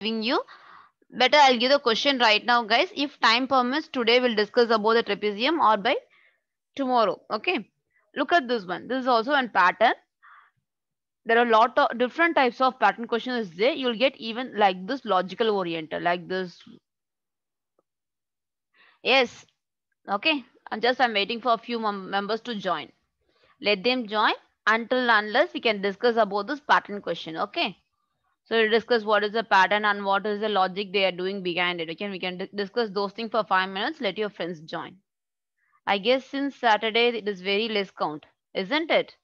giving you. Better I'll give the question right now guys. If time permits today we'll discuss about the trapezium or by tomorrow. Okay. Look at this one. This is also a pattern. There are a lot of different types of pattern questions there. You'll get even like this logical oriented like this. Yes. Okay. I'm just I'm waiting for a few members to join. Let them join until unless we can discuss about this pattern question. Okay. So we discuss what is the pattern and what is the logic they are doing behind it. We can we can discuss those things for five minutes. Let your friends join. I guess since Saturday it is very less count, isn't it?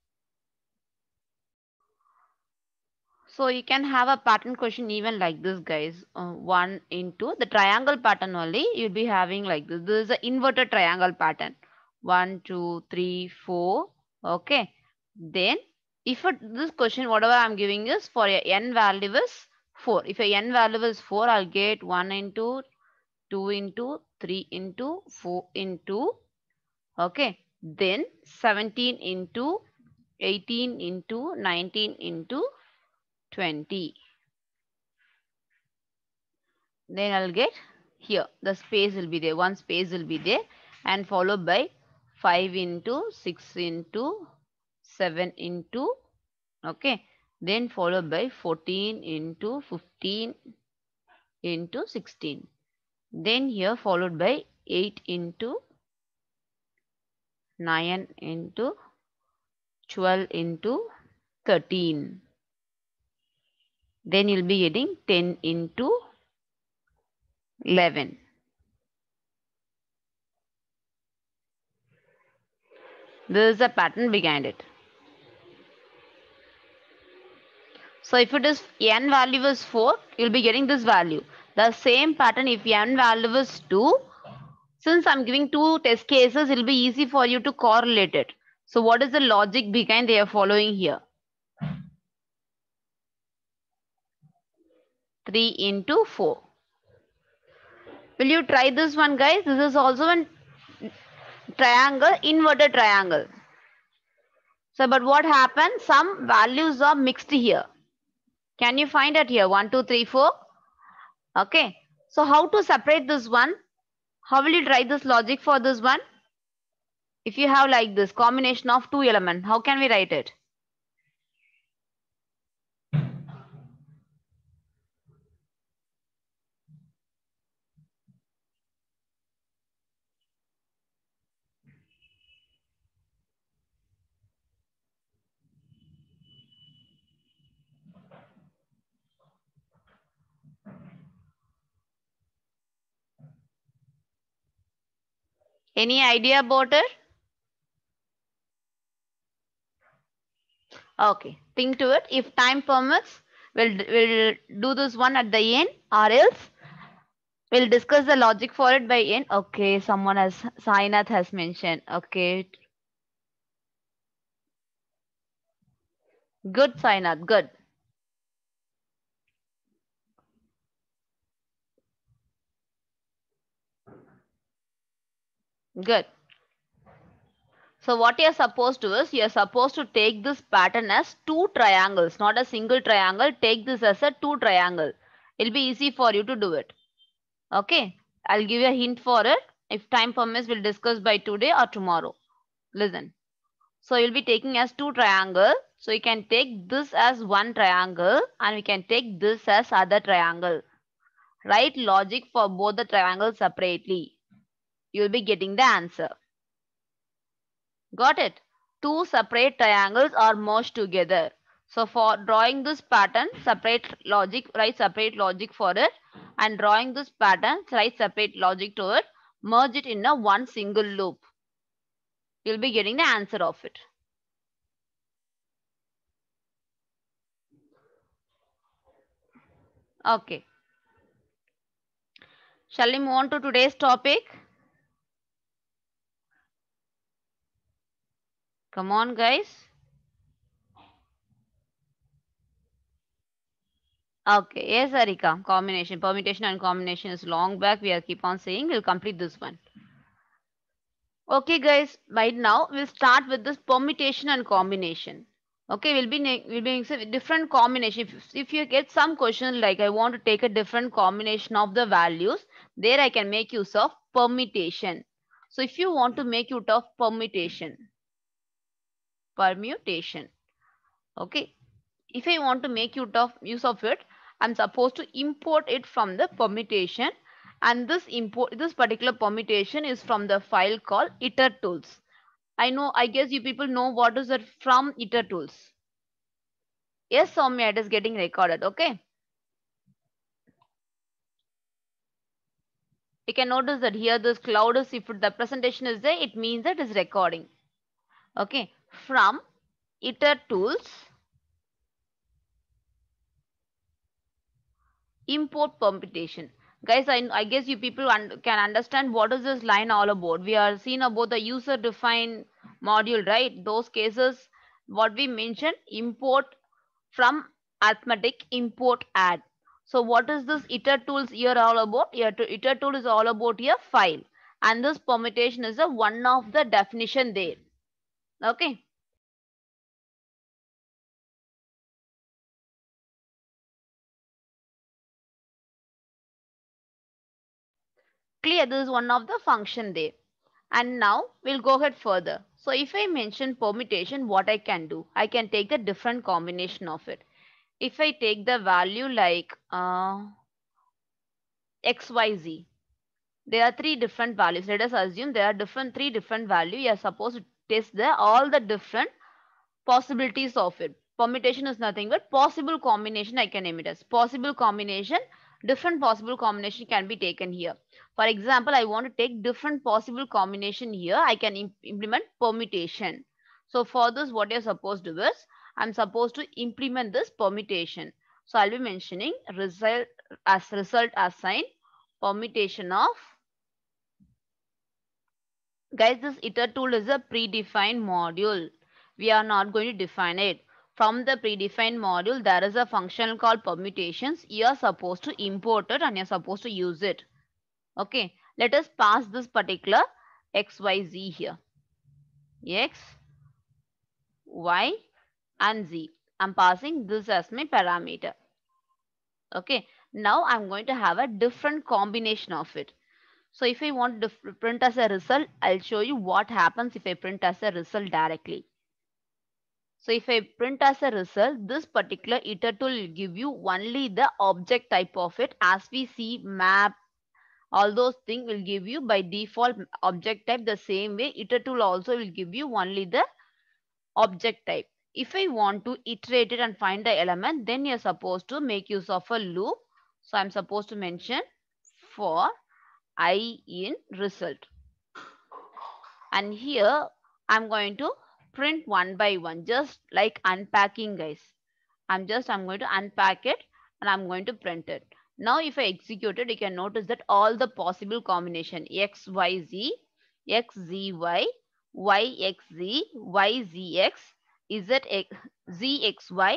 So you can have a pattern question even like this, guys. Uh, one into the triangle pattern only. You'll be having like this. This is an inverted triangle pattern. One, two, three, four. Okay. Then if it, this question, whatever I'm giving is for a n value is 4. If a n value is 4, I'll get 1 into 2 into 3 into 4 into. Okay. Then 17 into 18 into 19 into 20. Then I'll get here. The space will be there. One space will be there and followed by 5 into 6 into 7 into okay then followed by 14 into 15 into 16 then here followed by 8 into 9 into 12 into 13 then you'll be getting 10 into 11 this is a pattern behind it So if it is n value is 4, you'll be getting this value. The same pattern if n value is 2, since I'm giving two test cases, it'll be easy for you to correlate it. So what is the logic behind they are following here? 3 into 4. Will you try this one guys? This is also a triangle, inverted triangle. So but what happens? Some values are mixed here. Can you find it here? One, two, three, four. Okay. So how to separate this one? How will you try this logic for this one? If you have like this combination of two element, how can we write it? Any idea about it? Okay, think to it. If time permits, we'll, we'll do this one at the end or else we'll discuss the logic for it by end. Okay, someone has, Sainath has mentioned. Okay. Good, Sainath, good. Good. So what you're supposed to is you're supposed to take this pattern as two triangles, not a single triangle. Take this as a two triangle. It'll be easy for you to do it. Okay. I'll give you a hint for it. If time permits, we'll discuss by today or tomorrow. Listen. So you'll be taking as two triangle. So you can take this as one triangle and we can take this as other triangle. Write logic for both the triangles separately you'll be getting the answer. Got it? Two separate triangles are merged together. So for drawing this pattern, separate logic, write separate logic for it and drawing this pattern, write separate logic to it, merge it in a one single loop. You'll be getting the answer of it. Okay. Shall we move on to today's topic? Come on, guys. Okay, yes, Arika. Combination, permutation and combination is long back. We are keep on saying we'll complete this one. Okay, guys, right now we'll start with this permutation and combination. Okay, we'll be we'll be doing different combination. If, if you get some question like I want to take a different combination of the values, there I can make use of permutation. So if you want to make use of permutation, permutation. Okay. If I want to make use of it, I'm supposed to import it from the permutation and this import this particular permutation is from the file called iter tools. I know, I guess you people know what is it from iter tools. Yes, Somya, it is getting recorded. Okay. You can notice that here this cloud is, if the presentation is there, it means that it's recording. Okay from ITER tools, import permutation. Guys, I, I guess you people un can understand what is this line all about. We are seeing about the user-defined module, right? Those cases, what we mentioned, import from arithmetic, import add. So what is this ITER tools here all about? Here to, ITER tool is all about your file. And this permutation is a one of the definition there. Okay clear this is one of the function there and now we'll go ahead further so if i mention permutation what i can do i can take the different combination of it if i take the value like uh, xyz there are three different values let us assume there are different three different value you are supposed to test the all the different possibilities of it. Permutation is nothing but possible combination I can name it as. Possible combination, different possible combination can be taken here. For example, I want to take different possible combination here. I can imp implement permutation. So for this, what you're supposed to do is, I'm supposed to implement this permutation. So I'll be mentioning result as result assigned permutation of Guys, this iter tool is a predefined module. We are not going to define it. From the predefined module, there is a function called permutations. You are supposed to import it and you're supposed to use it. Okay, let us pass this particular xyz here. X, Y and Z. I'm passing this as my parameter. Okay, now I'm going to have a different combination of it. So if I want to print as a result, I'll show you what happens if I print as a result directly. So if I print as a result, this particular iter tool will give you only the object type of it as we see map, all those things will give you by default object type the same way iter tool also will give you only the object type. If I want to iterate it and find the element, then you're supposed to make use of a loop. So I'm supposed to mention for I in result. And here I'm going to print one by one, just like unpacking guys. I'm just, I'm going to unpack it and I'm going to print it. Now if I execute it, you can notice that all the possible combination x, y, z, x, z, y, y, x, z, y, z, x, z, x, z, x, y,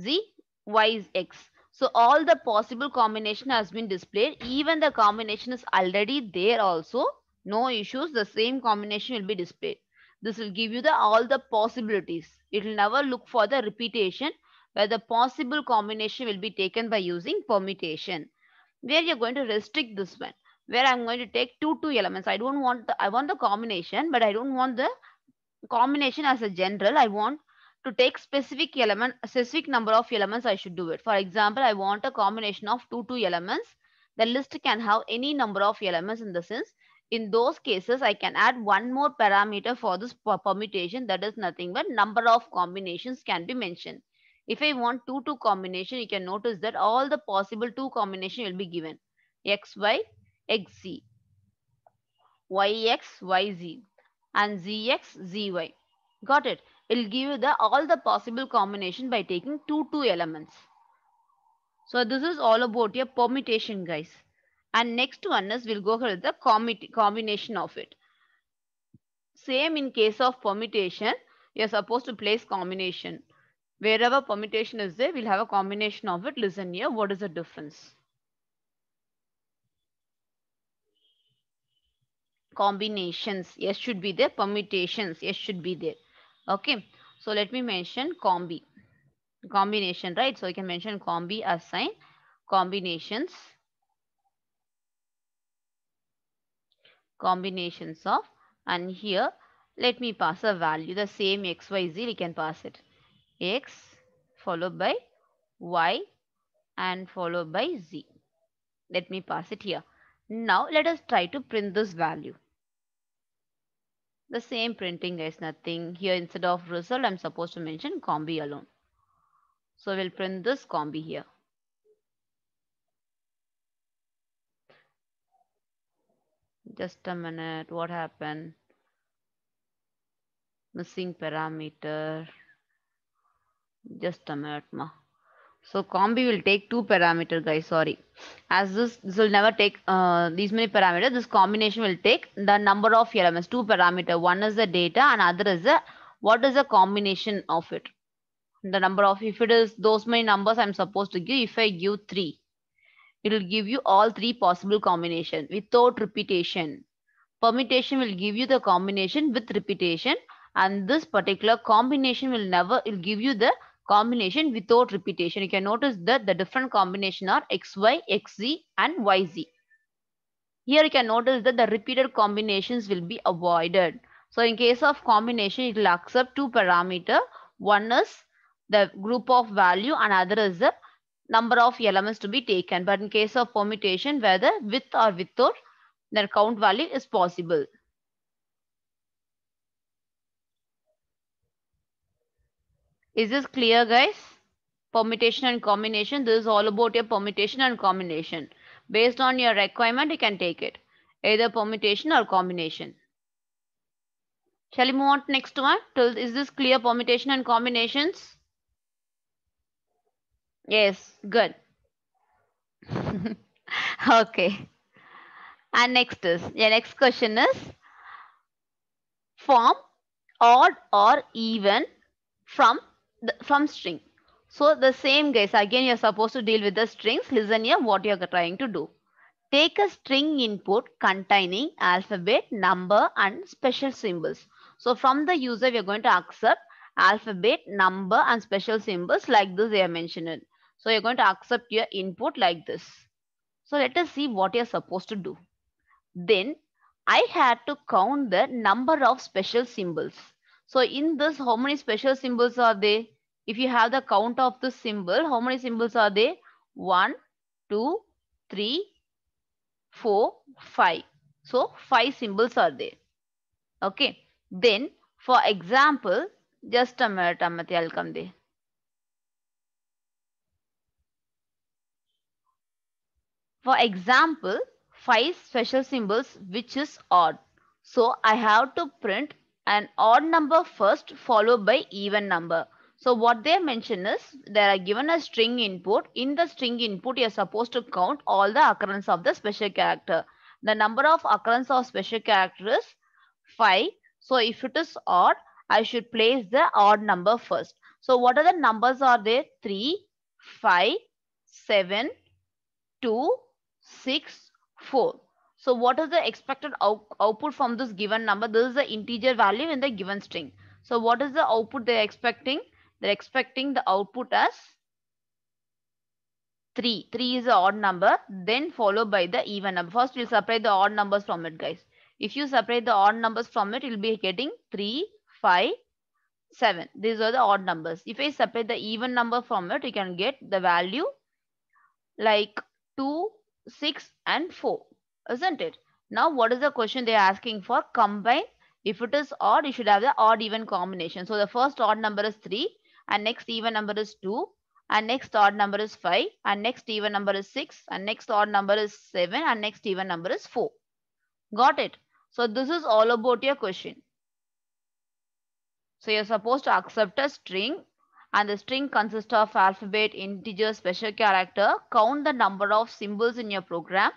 z, y, x. So all the possible combination has been displayed. Even the combination is already there also. No issues. The same combination will be displayed. This will give you the all the possibilities. It will never look for the repetition where the possible combination will be taken by using permutation. Where you're going to restrict this one. Where I'm going to take two, two elements. I don't want, the, I want the combination, but I don't want the combination as a general. I want to take specific element, a specific number of elements, I should do it. For example, I want a combination of two, two elements. The list can have any number of elements in the sense. In those cases, I can add one more parameter for this permutation. That is nothing but number of combinations can be mentioned. If I want 2-2 combination, you can notice that all the possible 2 combination will be given. X, Y, X, Z. Y, X, Y, Z. And Z, X, Z, Y. Got it? it'll give you the all the possible combination by taking two two elements. So this is all about your permutation guys. And next one is we'll go with the combination of it. Same in case of permutation, you're supposed to place combination. Wherever permutation is there, we'll have a combination of it. Listen here, what is the difference? Combinations, yes should be there. Permutations, yes should be there. Okay. So let me mention combi. Combination, right? So you can mention combi assign Combinations. Combinations of. And here, let me pass a value. The same x, y, z, we can pass it. x followed by y and followed by z. Let me pass it here. Now let us try to print this value the same printing as nothing. Here instead of result, I'm supposed to mention combi alone. So we'll print this combi here. Just a minute, what happened? Missing parameter. Just a minute, ma. So combi will take two parameter guys, sorry. As this, this will never take uh, these many parameters. This combination will take the number of elements, two parameter. One is the data and other is the, what is the combination of it? The number of, if it is those many numbers I'm supposed to give, if I give three, it will give you all three possible combination without repetition. Permutation will give you the combination with repetition and this particular combination will never, it will give you the combination without repetition. You can notice that the different combination are XY, XZ and YZ. Here you can notice that the repeated combinations will be avoided. So in case of combination, it will accept two parameter. One is the group of value and other is the number of elements to be taken. But in case of permutation, whether with or without, then count value is possible. Is this clear guys? Permutation and combination. This is all about your permutation and combination. Based on your requirement, you can take it. Either permutation or combination. Shall we move on to next one? Is this clear permutation and combinations? Yes, good. okay. And next is, your yeah, next question is, form odd or even from the, from string. So the same guys, again you're supposed to deal with the strings. Listen here what you're trying to do. Take a string input containing alphabet, number and special symbols. So from the user, we're going to accept alphabet, number and special symbols like this they are mentioned. So you're going to accept your input like this. So let us see what you're supposed to do. Then I had to count the number of special symbols. So in this, how many special symbols are there? If you have the count of the symbol, how many symbols are there? One, two, three, four, five. So five symbols are there. Okay. Then for example, just a minute, Amati, I'll come there. For example, five special symbols which is odd. So I have to print an odd number first followed by even number. So what they mention is they are given a string input. In the string input, you are supposed to count all the occurrence of the special character. The number of occurrence of special character is 5. So if it is odd, I should place the odd number first. So what are the numbers are there? 3, 5, 7, 2, 6, 4. So what is the expected out output from this given number? This is the integer value in the given string. So what is the output they're expecting? They're expecting the output as 3. 3 is the odd number, then followed by the even number. First, we'll separate the odd numbers from it, guys. If you separate the odd numbers from it, you'll be getting 3, 5, 7. These are the odd numbers. If I separate the even number from it, you can get the value like 2, 6, and 4 isn't it? Now, what is the question they're asking for? Combine. If it is odd, you should have the odd even combination. So the first odd number is 3 and next even number is 2 and next odd number is 5 and next even number is 6 and next odd number is 7 and next even number is 4. Got it? So this is all about your question. So you're supposed to accept a string and the string consists of alphabet, integer, special character. Count the number of symbols in your program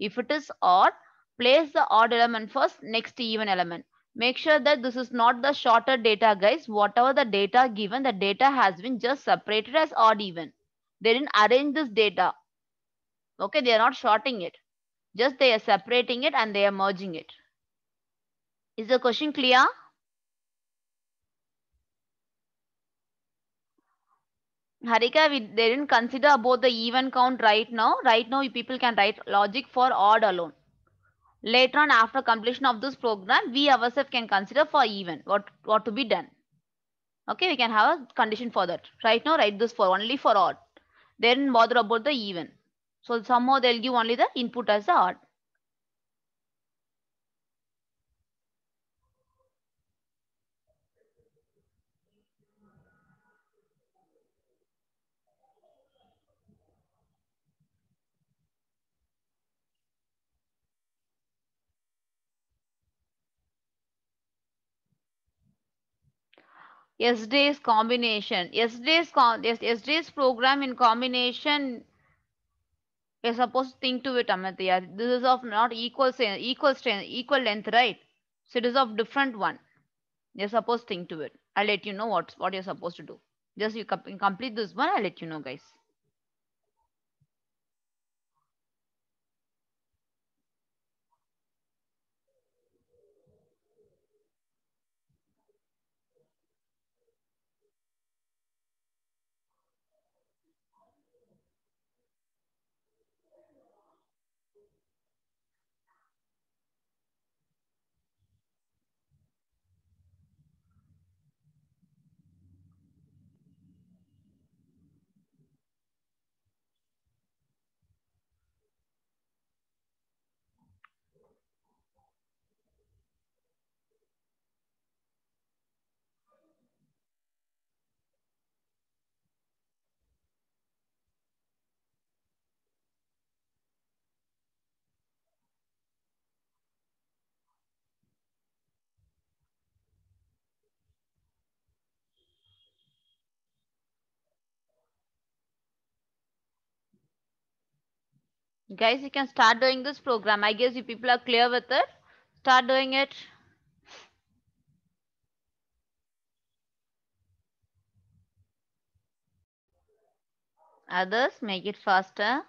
if it is odd, place the odd element first, next even element. Make sure that this is not the shorter data guys. Whatever the data given, the data has been just separated as odd even. They didn't arrange this data. Okay, they are not sorting it. Just they are separating it and they are merging it. Is the question clear? Harika, we didn't consider about the even count right now. Right now, people can write logic for odd alone. Later on, after completion of this program, we ourselves can consider for even what, what to be done. Okay, we can have a condition for that. Right now, write this for only for odd. They didn't bother about the even. So somehow they'll give only the input as the odd. yesterday's combination. Yesterday's, Yes, yesterday's program in combination you're supposed to think to it, Amitya. This is of not equal strength, equal strength, equal length, right? So it is of different one. You're supposed to think to it. I'll let you know what, what you're supposed to do. Just you complete this one, I'll let you know, guys. Guys, you can start doing this program. I guess you people are clear with it. Start doing it. Others, make it faster.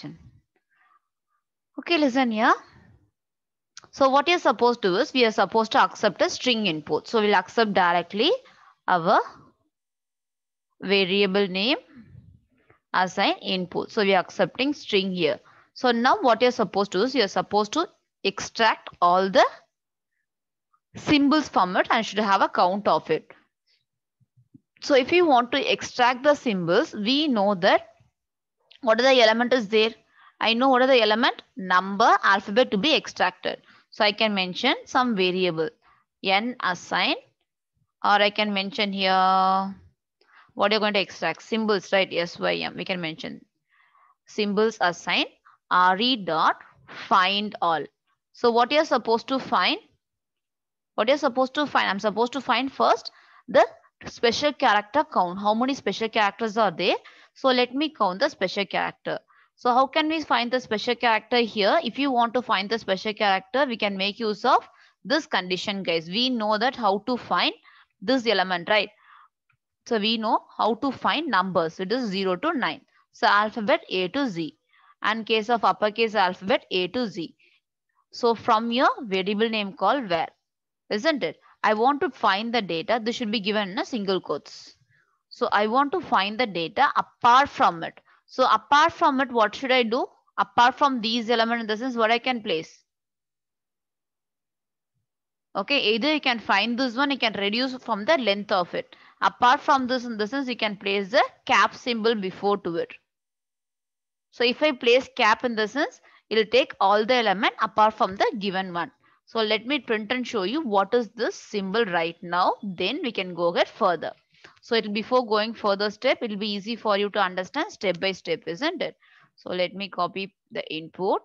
question. Okay, listen here. So what you're supposed to do is we are supposed to accept a string input. So we'll accept directly our variable name as an input. So we are accepting string here. So now what you're supposed to do is you're supposed to extract all the symbols from it and should have a count of it. So if you want to extract the symbols, we know that what are the element is there i know what are the element number alphabet to be extracted so i can mention some variable n assign or i can mention here what you're going to extract symbols right yes we can mention symbols assign re dot find all so what you're supposed to find what you're supposed to find i'm supposed to find first the special character count how many special characters are there so let me count the special character. So how can we find the special character here? If you want to find the special character, we can make use of this condition guys. We know that how to find this element, right? So we know how to find numbers. It is 0 to 9. So alphabet A to Z. And case of uppercase alphabet A to Z. So from your variable name call where, isn't it? I want to find the data. This should be given in a single quotes. So I want to find the data apart from it. So apart from it, what should I do? Apart from these elements, this is what I can place. Okay, either you can find this one, you can reduce from the length of it. Apart from this, in this sense, you can place the cap symbol before to it. So if I place cap in this sense, it will take all the element apart from the given one. So let me print and show you what is this symbol right now. Then we can go ahead further. So it will before going further step, it will be easy for you to understand step by step, isn't it? So let me copy the input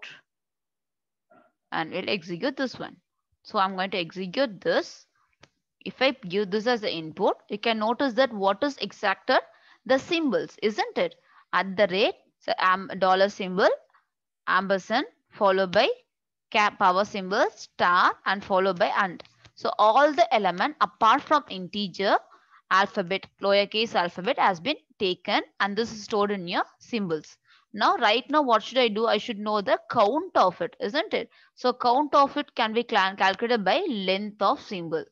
and we'll execute this one. So I'm going to execute this. If I give this as the input, you can notice that what is exacted the symbols, isn't it? At the rate, so am dollar symbol, ampersand followed by cap power symbol, star and followed by and. So all the element apart from integer alphabet, lowercase alphabet has been taken and this is stored in your symbols. Now, right now, what should I do? I should know the count of it, isn't it? So, count of it can be calculated by length of symbol.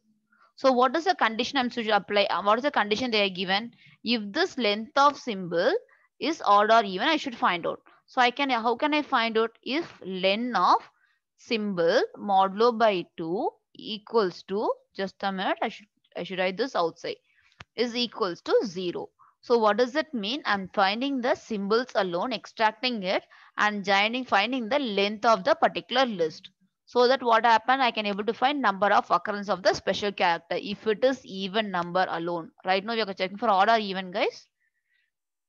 So, what is the condition I'm supposed to apply? Uh, what is the condition they are given? If this length of symbol is odd or even, I should find out. So, I can, how can I find out if length of symbol modulo by 2 equals to, just a minute, I should, I should write this outside is equals to 0. So what does it mean? I'm finding the symbols alone, extracting it and joining, finding the length of the particular list. So that what happened, I can able to find number of occurrence of the special character if it is even number alone. Right now we are checking for odd or even guys.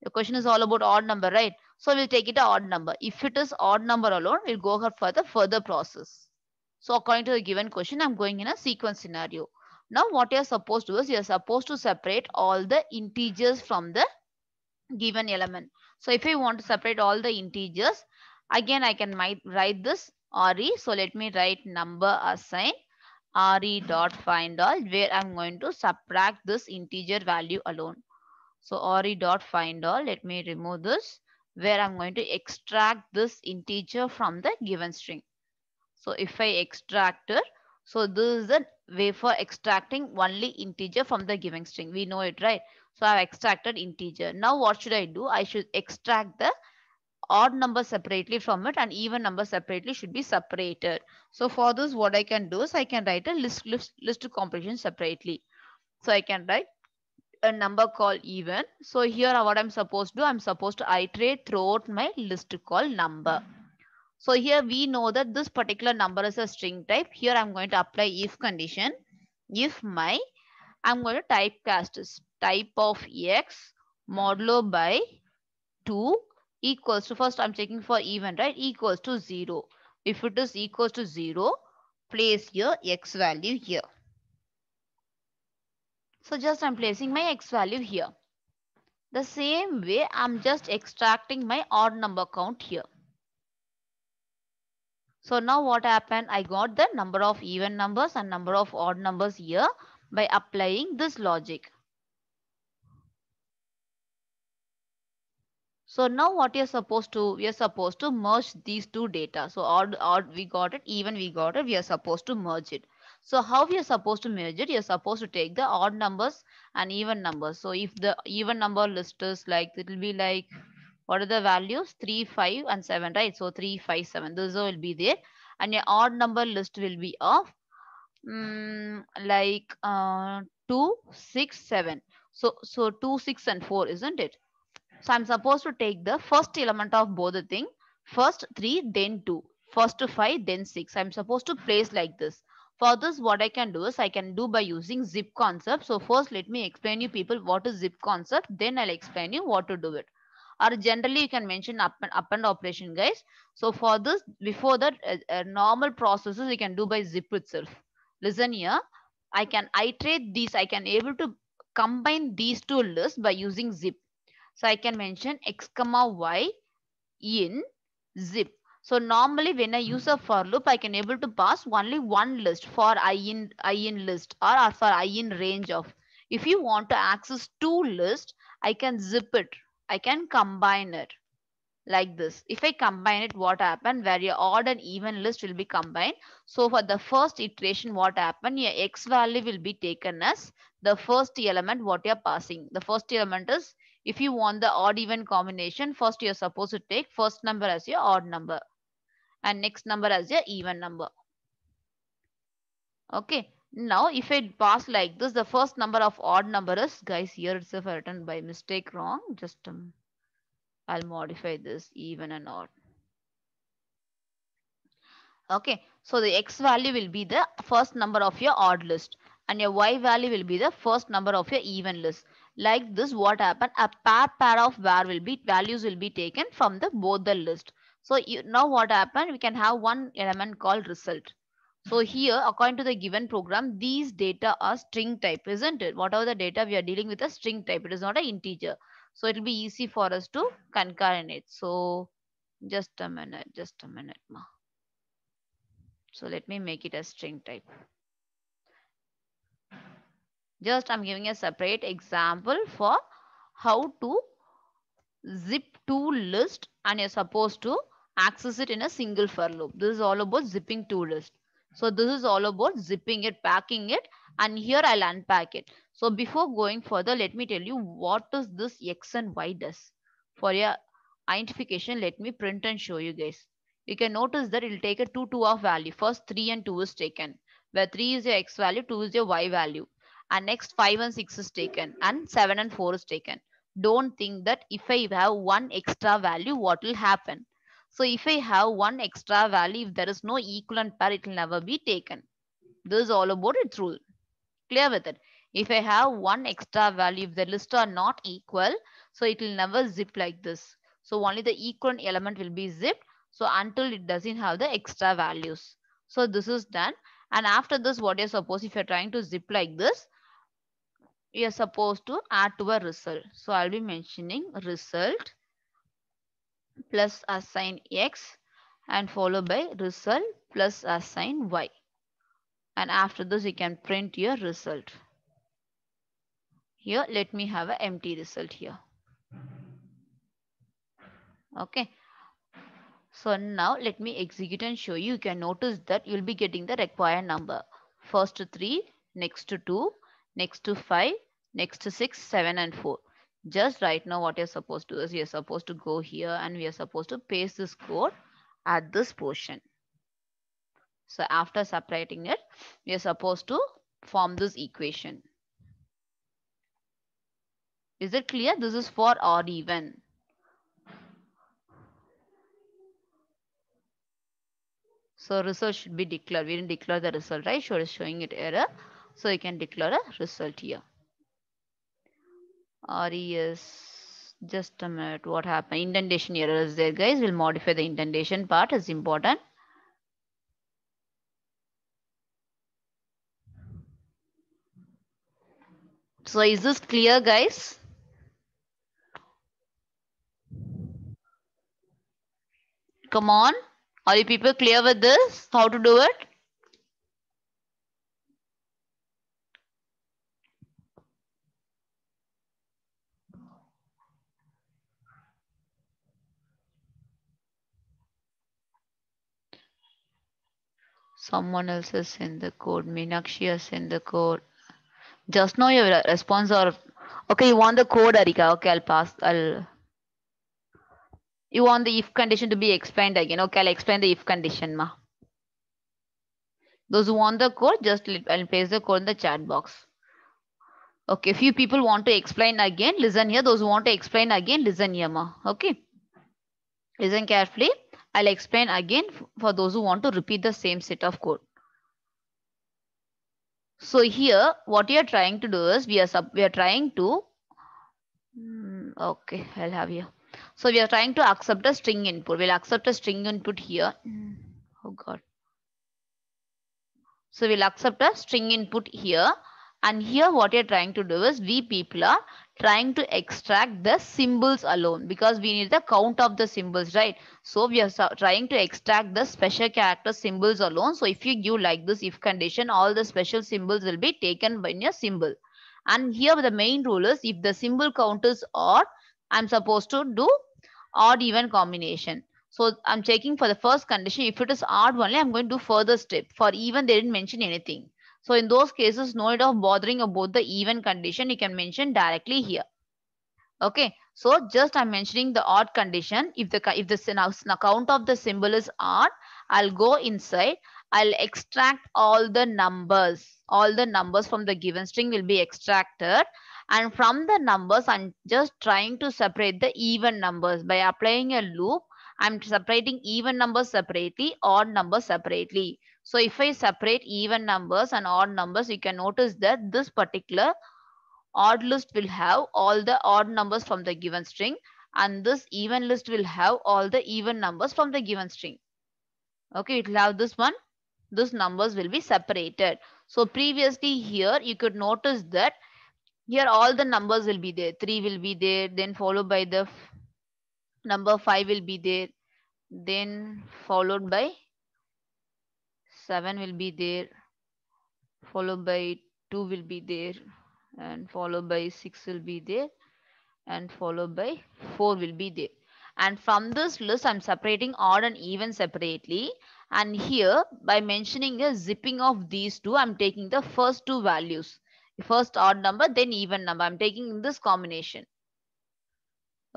The question is all about odd number, right? So we'll take it a odd number. If it is odd number alone, we'll go for the further process. So according to the given question, I'm going in a sequence scenario. Now what you're supposed to do is you're supposed to separate all the integers from the given element. So if I want to separate all the integers, again I can write this RE. So let me write number assign RE dot find all where I'm going to subtract this integer value alone. So RE dot find all, let me remove this where I'm going to extract this integer from the given string. So if I extract it, so this is a way for extracting only integer from the given string. We know it, right? So I've extracted integer. Now what should I do? I should extract the odd number separately from it and even number separately should be separated. So for this, what I can do is I can write a list, list, list comprehension separately. So I can write a number called even. So here what I'm supposed to do, I'm supposed to iterate throughout my list call number. So here we know that this particular number is a string type. Here I'm going to apply if condition. If my, I'm going to typecast this type of x modulo by 2 equals to, first I'm checking for even, right? Equals to 0. If it is equals to 0, place your x value here. So just I'm placing my x value here. The same way I'm just extracting my odd number count here. So now what happened? I got the number of even numbers and number of odd numbers here by applying this logic. So now what you're supposed to, we are supposed to merge these two data. So odd, odd we got it, even we got it, we are supposed to merge it. So how we are supposed to merge it? You're supposed to take the odd numbers and even numbers. So if the even number list is like, it will be like what are the values? 3, 5 and 7, right? So 3, 5, 7. Those will be there. And your odd number list will be of um, like uh, 2, 6, 7. So, so 2, 6 and 4, isn't it? So I'm supposed to take the first element of both the thing. First 3, then 2. First 5, then 6. I'm supposed to place like this. For this, what I can do is I can do by using zip concept. So first, let me explain you people what is zip concept. Then I'll explain you what to do it or generally you can mention up and up and operation guys so for this before that uh, uh, normal processes you can do by zip itself listen here i can iterate these i can able to combine these two lists by using zip so i can mention x comma y in zip so normally when I use a for loop, I can able to pass only one list for i in i in list or, or for i in range of. If you want to access two list, I can zip it I can combine it like this. If I combine it, what happened? Where your odd and even list will be combined. So for the first iteration, what happened? Your x value will be taken as the first element what you're passing. The first element is if you want the odd even combination, first you're supposed to take first number as your odd number and next number as your even number. Okay. Now, if it pass like this, the first number of odd number is, guys, here itself I written by mistake wrong. Just um, I'll modify this even and odd. Okay, so the x value will be the first number of your odd list and your y value will be the first number of your even list. Like this, what happened? A pair pair of var will be values will be taken from the both the list. So you, now what happened? We can have one element called result. So here, according to the given program, these data are string type, isn't it? Whatever the data we are dealing with a string type, it is not an integer. So it will be easy for us to concatenate. So just a minute, just a minute. Ma. So let me make it a string type. Just I'm giving a separate example for how to zip to list and you're supposed to access it in a single for loop. This is all about zipping to list. So this is all about zipping it, packing it and here I'll unpack it. So before going further, let me tell you what does this X and Y does. For your identification, let me print and show you guys. You can notice that it will take a 2, 2 of value. First 3 and 2 is taken where 3 is your X value, 2 is your Y value. And next 5 and 6 is taken and 7 and 4 is taken. Don't think that if I have one extra value, what will happen? So if I have one extra value, if there is no equivalent pair, it will never be taken. This is all about its rule. Clear with it? If I have one extra value, if the list are not equal, so it will never zip like this. So only the equivalent element will be zipped. So until it doesn't have the extra values. So this is done. And after this, what you suppose if you're trying to zip like this, you're supposed to add to a result. So I'll be mentioning result plus assign x and followed by result plus assign y. And after this, you can print your result. Here, let me have an empty result here. Okay. So now let me execute and show you. You can notice that you'll be getting the required number. First to 3, next to 2, next to 5, next to 6, 7 and 4 just right now what you're supposed to do is you're supposed to go here and we are supposed to paste this code at this portion. So after separating it, we are supposed to form this equation. Is it clear? This is for odd even. So result should be declared. We didn't declare the result, right? So it's showing it error. So you can declare a result here res just a minute what happened indentation error is there guys we'll modify the indentation part is important so is this clear guys come on are you people clear with this how to do it Someone else is in the code. Meenakshi is in the code. Just know your response or okay, you want the code, Arika. Okay, I'll pass. I'll you want the if condition to be explained again. Okay, I'll explain the if condition, ma. Those who want the code, just I'll paste the code in the chat box. Okay, few people want to explain again, listen here. Those who want to explain again, listen here, ma. Okay. Listen carefully. I'll explain again for those who want to repeat the same set of code. So here, what we are trying to do is we are sub, we are trying to hmm, okay. I'll have here. So we are trying to accept a string input. We'll accept a string input here. Oh God. So we'll accept a string input here. And here what you're trying to do is we people are trying to extract the symbols alone because we need the count of the symbols, right? So we are trying to extract the special character symbols alone. So if you give like this if condition, all the special symbols will be taken when your symbol. And here the main rule is if the symbol count is odd, I'm supposed to do odd even combination. So I'm checking for the first condition. If it is odd only, I'm going to do further step. For even they didn't mention anything. So in those cases, no need of bothering about the even condition. You can mention directly here. Okay. So just I'm mentioning the odd condition. If the if the uh, count of the symbol is odd, I'll go inside. I'll extract all the numbers. All the numbers from the given string will be extracted. And from the numbers, I'm just trying to separate the even numbers by applying a loop. I'm separating even numbers separately, odd numbers separately. So if I separate even numbers and odd numbers, you can notice that this particular odd list will have all the odd numbers from the given string and this even list will have all the even numbers from the given string. Okay, it will have this one. These numbers will be separated. So previously here you could notice that here all the numbers will be there. 3 will be there, then followed by the number 5 will be there, then followed by 7 will be there followed by 2 will be there and followed by 6 will be there and followed by 4 will be there and from this list i'm separating odd and even separately and here by mentioning a zipping of these two i'm taking the first two values first odd number then even number i'm taking this combination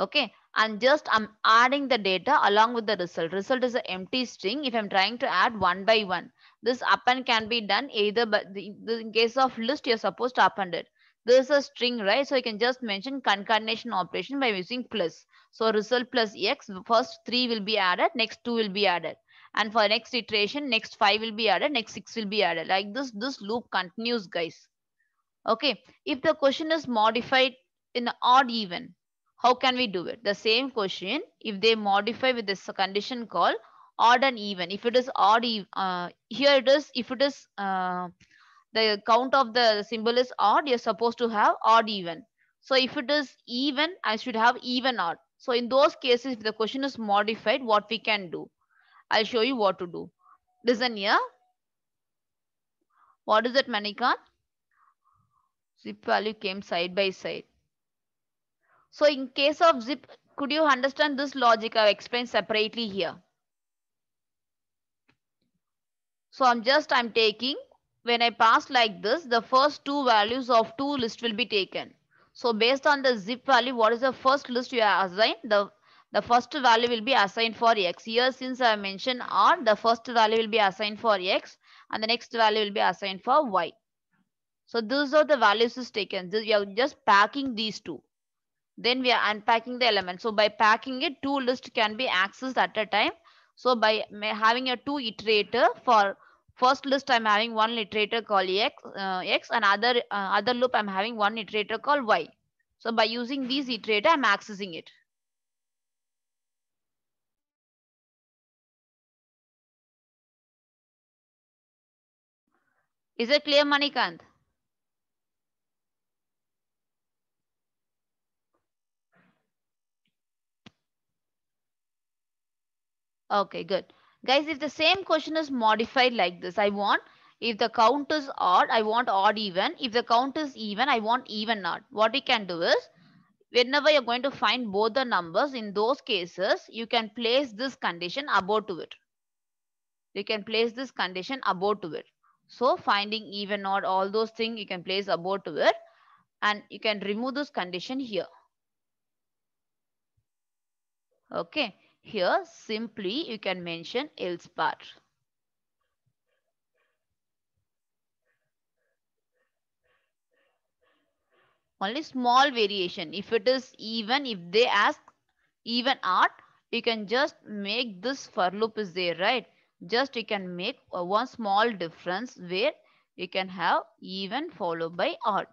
okay and just i'm adding the data along with the result result is an empty string if i'm trying to add one by one this append can be done either but in case of list, you're supposed to append it. This is a string, right? So you can just mention concatenation operation by using plus. So result plus x, first three will be added, next two will be added. And for next iteration, next five will be added, next six will be added. Like this, this loop continues, guys. Okay. If the question is modified in odd even, how can we do it? The same question, if they modify with this condition call, odd and even. If it is odd, uh, here it is, if it is uh, the count of the symbol is odd, you're supposed to have odd even. So if it is even, I should have even odd. So in those cases, if the question is modified, what we can do? I'll show you what to do. Listen here. What is that, Manikan? Zip value came side by side. So in case of zip, could you understand this logic? I've explained separately here. So I'm just, I'm taking, when I pass like this, the first two values of two list will be taken. So based on the zip value, what is the first list you assign? The, the first value will be assigned for x. Here since I mentioned r, the first value will be assigned for x and the next value will be assigned for y. So these are the values is taken. This, you are just packing these two. Then we are unpacking the element. So by packing it, two list can be accessed at a time. So by having a two iterator for First list, I'm having one iterator called x, uh, x and other, uh, other loop, I'm having one iterator called y. So by using these iterator, I'm accessing it. Is it clear, Manikant? Okay, good. Guys, if the same question is modified like this, I want if the count is odd, I want odd even. If the count is even, I want even odd. What we can do is, whenever you're going to find both the numbers, in those cases, you can place this condition above to it. You can place this condition above to it. So finding even odd, all those things you can place above to it. And you can remove this condition here. Okay. Here simply you can mention else part. Only small variation. If it is even, if they ask even art, you can just make this for loop is there, right? Just you can make one small difference where you can have even followed by odd.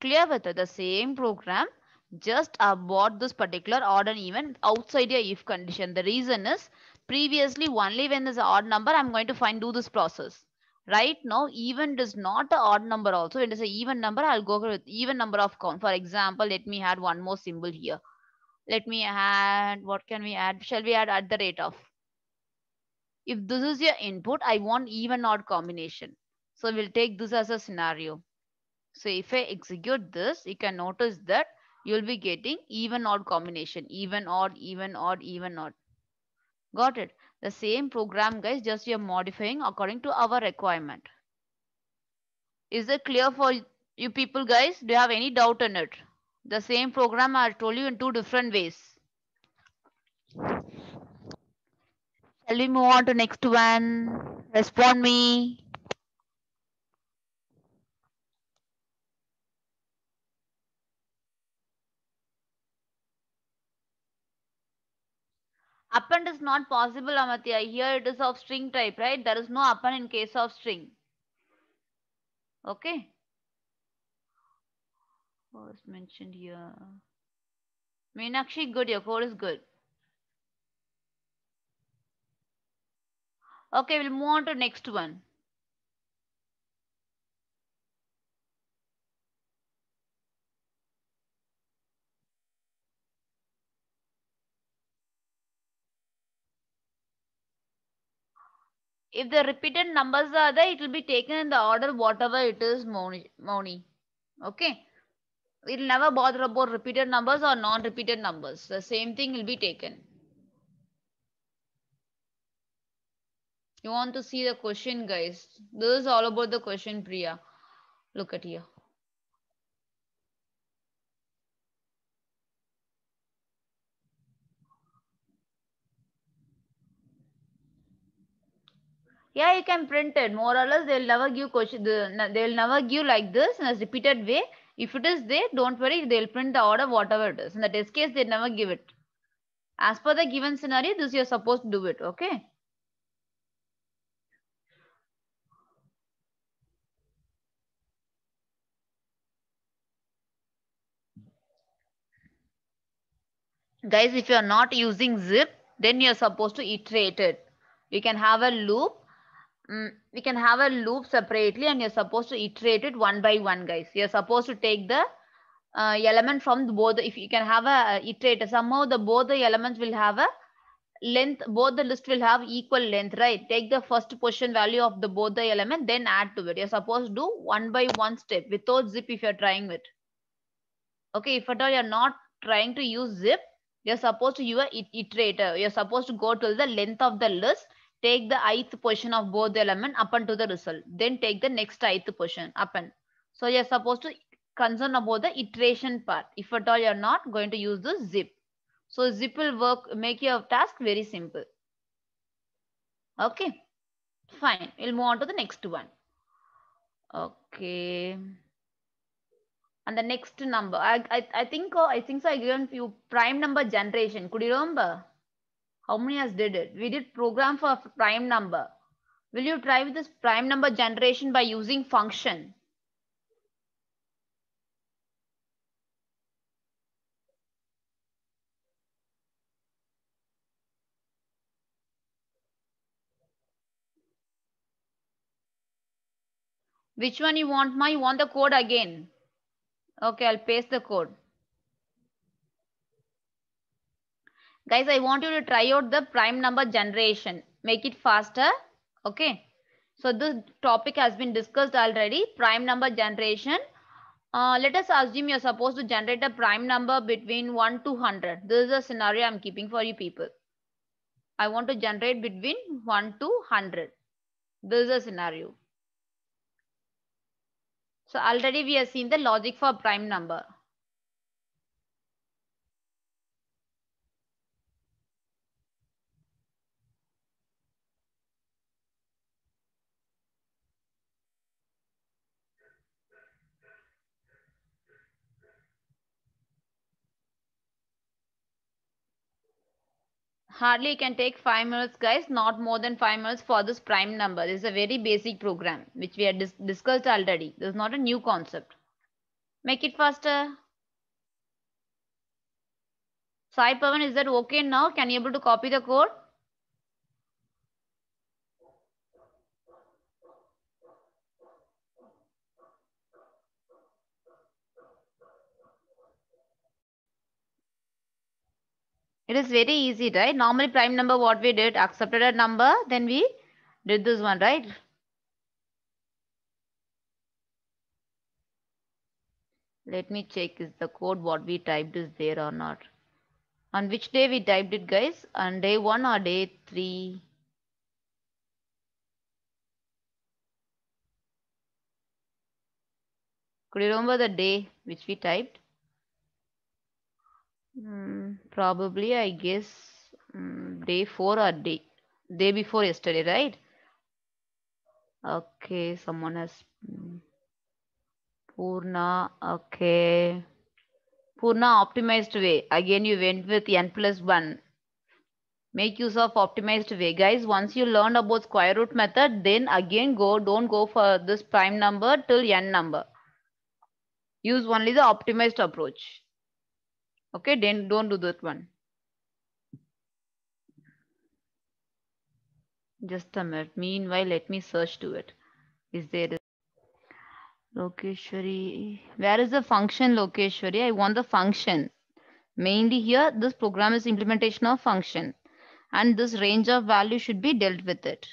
Clear with the same program just abort this particular odd and even outside your if condition. The reason is previously only when there's an odd number, I'm going to find do this process. Right now, even is not an odd number also. It is an even number. I'll go with even number of count. For example, let me add one more symbol here. Let me add, what can we add? Shall we add at the rate of? If this is your input, I want even odd combination. So we'll take this as a scenario. So if I execute this, you can notice that you'll be getting even odd combination. Even odd, even odd, even odd. Got it? The same program guys, just you're modifying according to our requirement. Is it clear for you people guys? Do you have any doubt on it? The same program I told you in two different ways. Shall we move on to next one? Respond me. append is not possible, Amatya. Here it is of string type, right? There is no append in case of string. Okay. Was oh, mentioned here. Meenakshi, good. Your code is good. Okay, we'll move on to next one. if the repeated numbers are there, it will be taken in the order whatever it is, Moni. Okay. We'll never bother about repeated numbers or non-repeated numbers. The same thing will be taken. You want to see the question, guys. This is all about the question, Priya. Look at here. yeah you can print it more or less they'll never give question they'll never give like this in a repeated way if it is there don't worry they'll print the order whatever it is in the test case they never give it as per the given scenario this you're supposed to do it okay guys if you are not using zip then you are supposed to iterate it you can have a loop Mm, we can have a loop separately and you're supposed to iterate it one by one, guys. You're supposed to take the uh, element from the both. If you can have a, a uh, iterator, somehow the both the elements will have a length. Both the list will have equal length, right? Take the first position value of the both the element, then add to it. You're supposed to do one by one step without zip if you're trying it. Okay, if at all you're not trying to use zip, you're supposed to use a iterator. You're supposed to go to the length of the list take the ith position of both the element up to the result. Then take the next ith position and. So you're supposed to concern about the iteration part. If at all you're not going to use the zip. So zip will work, make your task very simple. Okay, fine. We'll move on to the next one. Okay. And the next number, I, I, I think, oh, I think so I given you prime number generation. Could you remember? How many has did it? We did program for a prime number. Will you try with this prime number generation by using function? Which one you want? My, you want the code again. Okay, I'll paste the code. Guys, I want you to try out the prime number generation. Make it faster. Okay. So this topic has been discussed already. Prime number generation. Uh, let us assume you're supposed to generate a prime number between 1 to 100. This is a scenario I'm keeping for you people. I want to generate between 1 to 100. This is a scenario. So already we have seen the logic for prime number. hardly can take five minutes guys not more than five minutes for this prime number this is a very basic program which we had dis discussed already this is not a new concept make it faster Sai Pavan, is that okay now? Can you able to copy the code? It is very easy, right? Normally prime number, what we did, accepted a number, then we did this one, right? Let me check is the code what we typed is there or not. On which day we typed it, guys? On day 1 or day 3? Could you remember the day which we typed? Mm, probably, I guess, hmm, day four or day, day before yesterday, right? Okay, someone has... Um, Purna, okay. Purna, optimized way. Again, you went with n plus 1. Make use of optimized way. Guys, once you learn about square root method, then again go, don't go for this prime number till n number. Use only the optimized approach. Okay, then don't do that one. Just a minute. Meanwhile, let me search to it. Is there a Lokeshwari? Where is the function Lokeshwari? I want the function. Mainly here, this program is implementation of function. And this range of value should be dealt with it.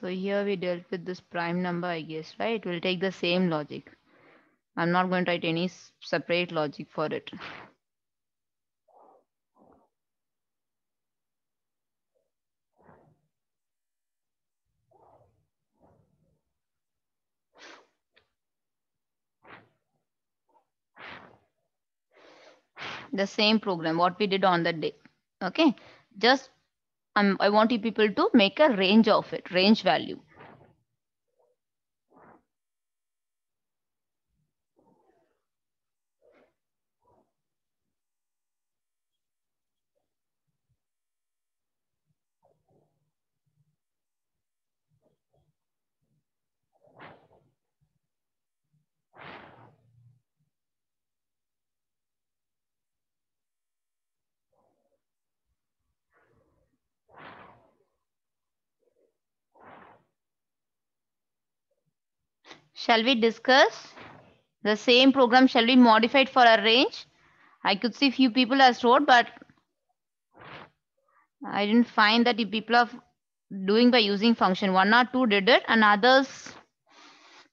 So here we dealt with this prime number, I guess, right? We'll take the same logic. I'm not going to write any separate logic for it. the same program what we did on that day okay just um, I want you people to make a range of it, range value. Shall we discuss? The same program shall be modified for a range. I could see few people has wrote, but I didn't find that the people are doing by using function. One or two did it and others.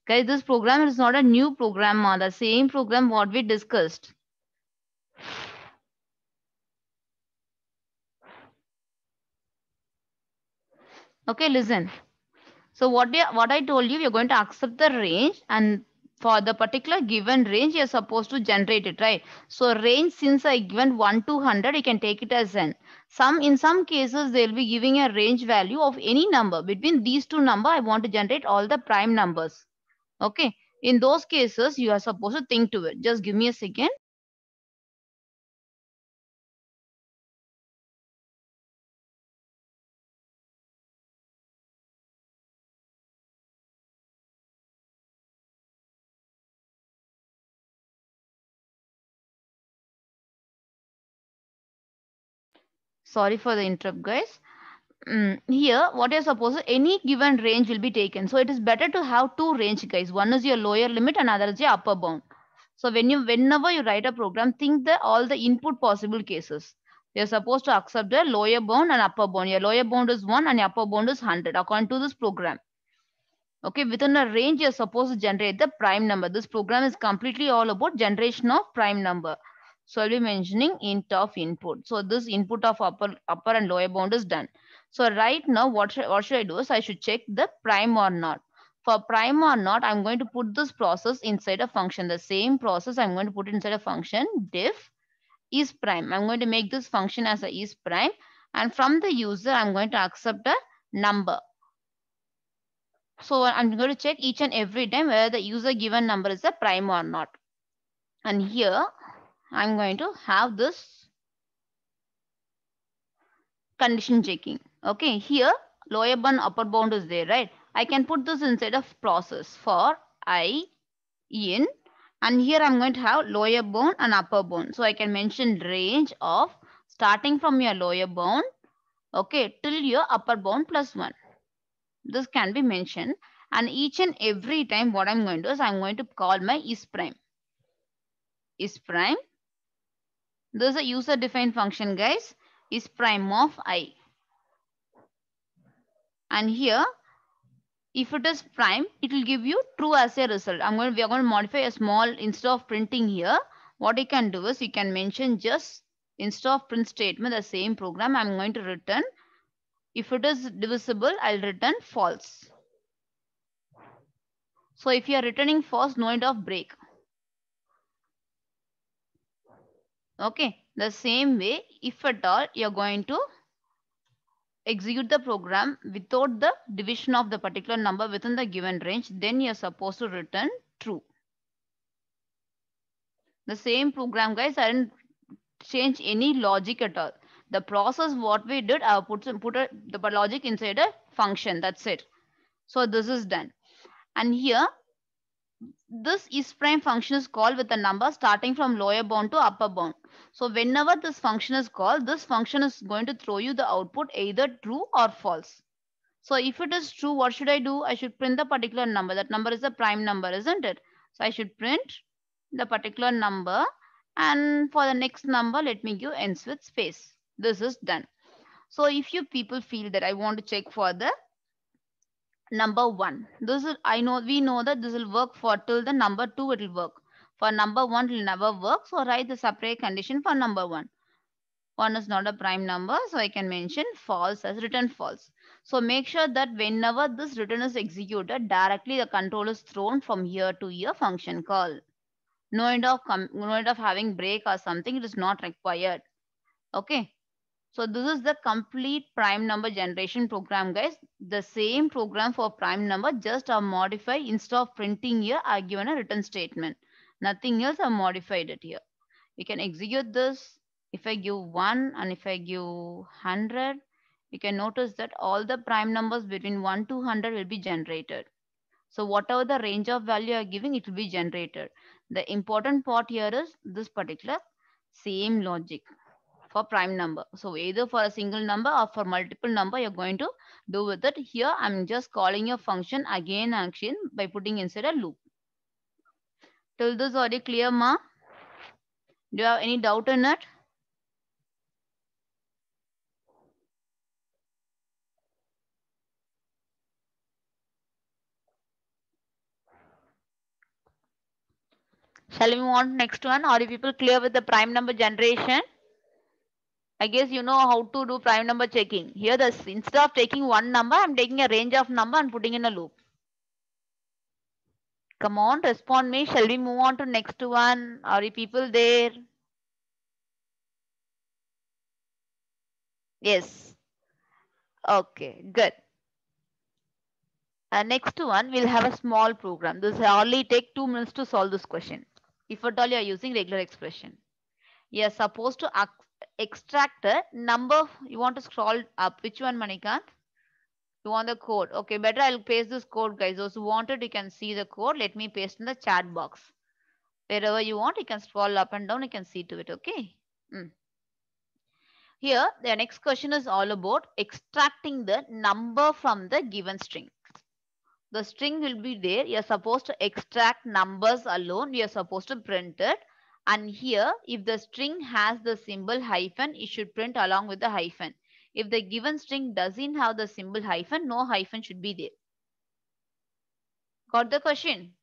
Guys, this program is not a new program. mother. The same program what we discussed. Okay, listen. So what, what I told you, you're going to accept the range and for the particular given range, you're supposed to generate it, right? So range, since I given 1 to 100, you can take it as n. Some In some cases, they'll be giving a range value of any number. Between these two number, I want to generate all the prime numbers. Okay. In those cases, you are supposed to think to it. Just give me a second. sorry for the interrupt guys. Mm, here what you're supposed any given range will be taken. So it is better to have two range guys. One is your lower limit another is your upper bound. So when you, whenever you write a program, think that all the input possible cases. You're supposed to accept the lower bound and upper bound. Your lower bound is one and your upper bound is 100 according to this program. Okay, within a range, you're supposed to generate the prime number. This program is completely all about generation of prime number. So I'll be mentioning int of input. So this input of upper, upper and lower bound is done. So right now, what, what should I do is I should check the prime or not. For prime or not, I'm going to put this process inside a function. The same process I'm going to put inside a function diff is prime. I'm going to make this function as a is prime. And from the user, I'm going to accept a number. So I'm going to check each and every time whether the user given number is a prime or not. And here I'm going to have this condition checking. Okay, here lower bound, upper bound is there, right? I can put this inside of process for I, in, and here I'm going to have lower bound and upper bound. So I can mention range of starting from your lower bound, okay, till your upper bound plus one. This can be mentioned. And each and every time what I'm going to do is I'm going to call my is prime. Is prime there's a user defined function guys is prime of i. And here if it is prime, it will give you true as a result. I'm going to, we are going to modify a small instead of printing here. What you can do is you can mention just instead of print statement, the same program I'm going to return. If it is divisible, I'll return false. So if you are returning false, no end of break. Okay. The same way, if at all you're going to execute the program without the division of the particular number within the given range, then you're supposed to return true. The same program guys, I didn't change any logic at all. The process what we did, I put, some, put a, the logic inside a function, that's it. So this is done. And here, this is prime function is called with a number starting from lower bound to upper bound. So whenever this function is called, this function is going to throw you the output either true or false. So if it is true, what should I do? I should print the particular number. That number is a prime number, isn't it? So I should print the particular number. And for the next number, let me give ends with space. This is done. So if you people feel that I want to check for the number one, this is, I know, we know that this will work for till the number two, it will work. For number 1 will never work. So write the separate condition for number 1. 1 is not a prime number. So I can mention false as return false. So make sure that whenever this return is executed, directly the control is thrown from here to here function call. No end of, no end of having break or something. It is not required. Okay. So this is the complete prime number generation program guys. The same program for prime number just a modified instead of printing here I given a return statement. Nothing else, I modified it here. You can execute this. If I give 1 and if I give 100, you can notice that all the prime numbers between 1 to 100 will be generated. So whatever the range of value you are giving, it will be generated. The important part here is this particular same logic for prime number. So either for a single number or for multiple number, you're going to do with it. Here, I'm just calling your function again, action by putting inside a loop. Till this, are you clear, ma? Do you have any doubt on it? Shall we move on next one? Are you people clear with the prime number generation? I guess you know how to do prime number checking. Here, this instead of taking one number, I'm taking a range of number and putting in a loop. Come on, respond me. Shall we move on to next one? Are you people there? Yes. Okay, good. Uh, next one, we'll have a small program. This will only take two minutes to solve this question. If at all you are using regular expression. You are supposed to extract a number. You want to scroll up. Which one, Manikant? You want the code. Okay, better I'll paste this code, guys. Those who wanted, you can see the code. Let me paste in the chat box. Wherever you want, you can scroll up and down. You can see to it, okay? Mm. Here, the next question is all about extracting the number from the given string. The string will be there. You're supposed to extract numbers alone. You're supposed to print it. And here, if the string has the symbol hyphen, it should print along with the hyphen. If the given string doesn't have the symbol hyphen, no hyphen should be there. Got the question?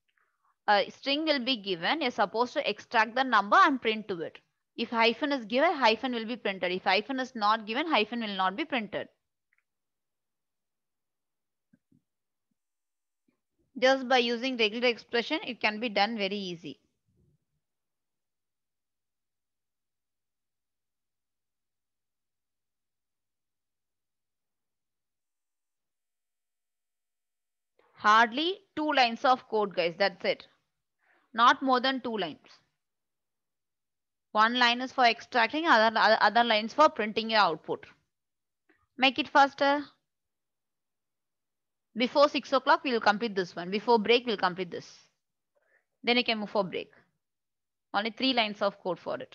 A string will be given. You're supposed to extract the number and print to it. If hyphen is given, hyphen will be printed. If hyphen is not given, hyphen will not be printed. Just by using regular expression, it can be done very easy. Hardly two lines of code, guys. That's it. Not more than two lines. One line is for extracting, other, other lines for printing your output. Make it faster. Before 6 o'clock, we will complete this one. Before break, we'll complete this. Then you can move for break. Only three lines of code for it.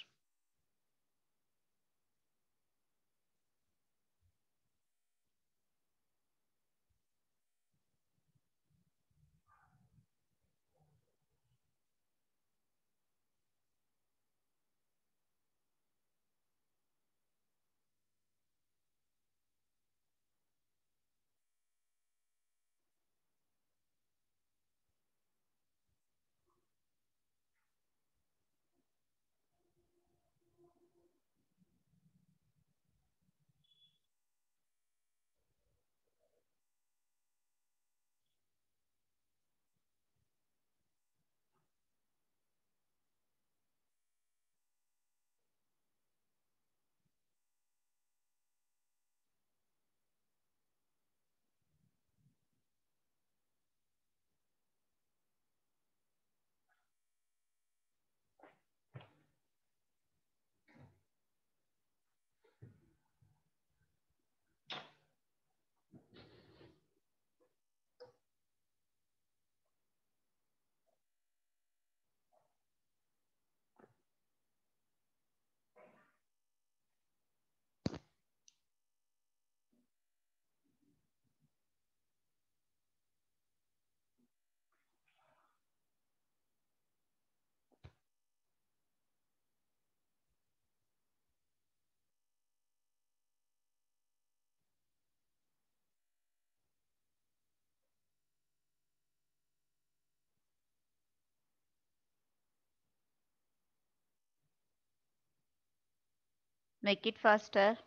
Make it faster.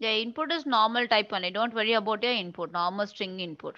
The input is normal type only. Don't worry about your input, normal string input.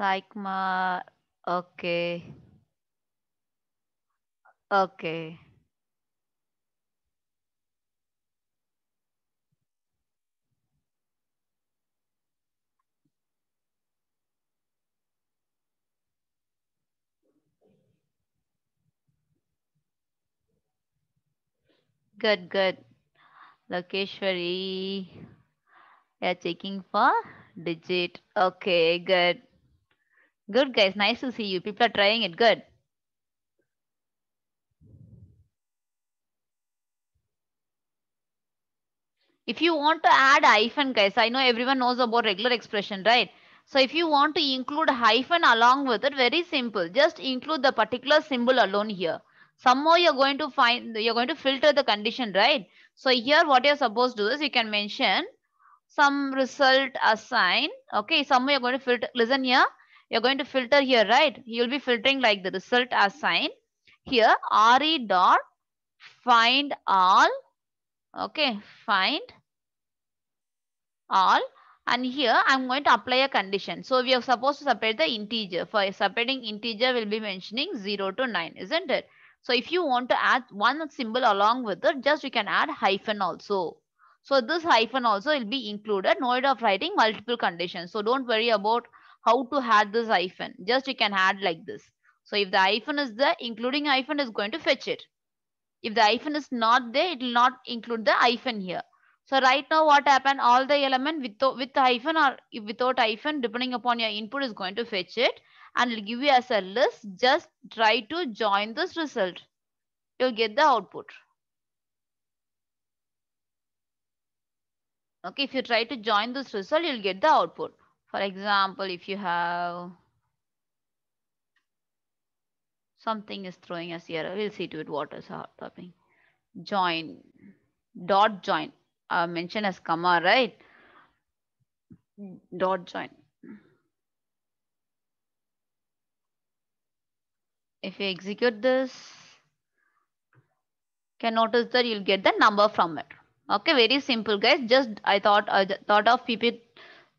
Sigma. Okay. Okay. Good, good. Lokeshwari, you're checking for digit. Okay, good. Good, guys. Nice to see you. People are trying it. Good. If you want to add hyphen, guys, I know everyone knows about regular expression, right? So if you want to include hyphen along with it, very simple. Just include the particular symbol alone here. Somehow you're going to find, you're going to filter the condition, right? So here what you're supposed to do is you can mention some result assign. Okay, somehow you're going to filter, listen here you're going to filter here, right? You'll be filtering like the result assigned Here, re dot find all. Okay, find all. And here I'm going to apply a condition. So we are supposed to separate the integer. For separating integer, we'll be mentioning 0 to 9, isn't it? So if you want to add one symbol along with it, just you can add hyphen also. So this hyphen also will be included. No need of writing multiple conditions. So don't worry about how to add this hyphen. Just you can add like this. So if the hyphen is there, including hyphen is going to fetch it. If the hyphen is not there, it will not include the hyphen here. So right now what happened, all the element with, with hyphen or without hyphen, depending upon your input is going to fetch it and it'll give you as a list. Just try to join this result. You'll get the output. Okay, if you try to join this result, you'll get the output. For example, if you have something is throwing us here, we'll see to it what is happening. Join, dot join, uh, mentioned as comma, right? Dot join. If you execute this, can notice that you'll get the number from it. Okay, very simple guys. Just I thought I thought of people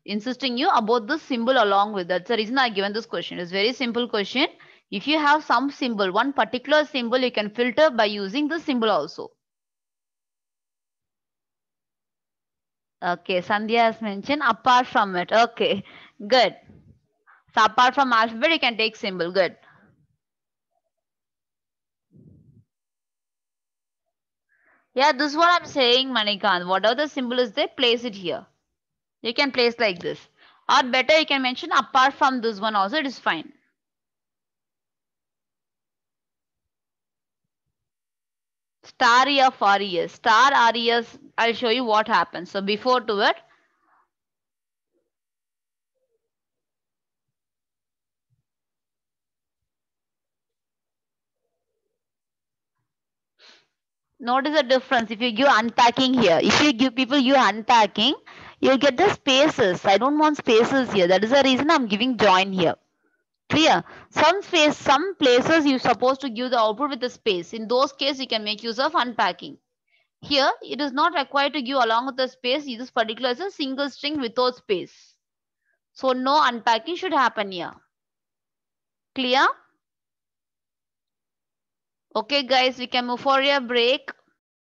insisting you about this symbol along with that's the reason i given this question it's very simple question if you have some symbol one particular symbol you can filter by using this symbol also okay sandhya has mentioned apart from it okay good so apart from alphabet you can take symbol good yeah this is what i'm saying manikant whatever the symbol is there place it here you can place like this. Or better, you can mention apart from this one also, it is fine. Star E of RES. Star RES, I'll show you what happens. So before to it, notice the difference if you give unpacking here if you give people you unpacking you get the spaces. I don't want spaces here. That is the reason I'm giving join here. Clear? Some space, some places you're supposed to give the output with the space. In those cases, you can make use of unpacking. Here, it is not required to give along with the space. This particular is a single string without space. So no unpacking should happen here. Clear? Okay, guys, we can move for a break.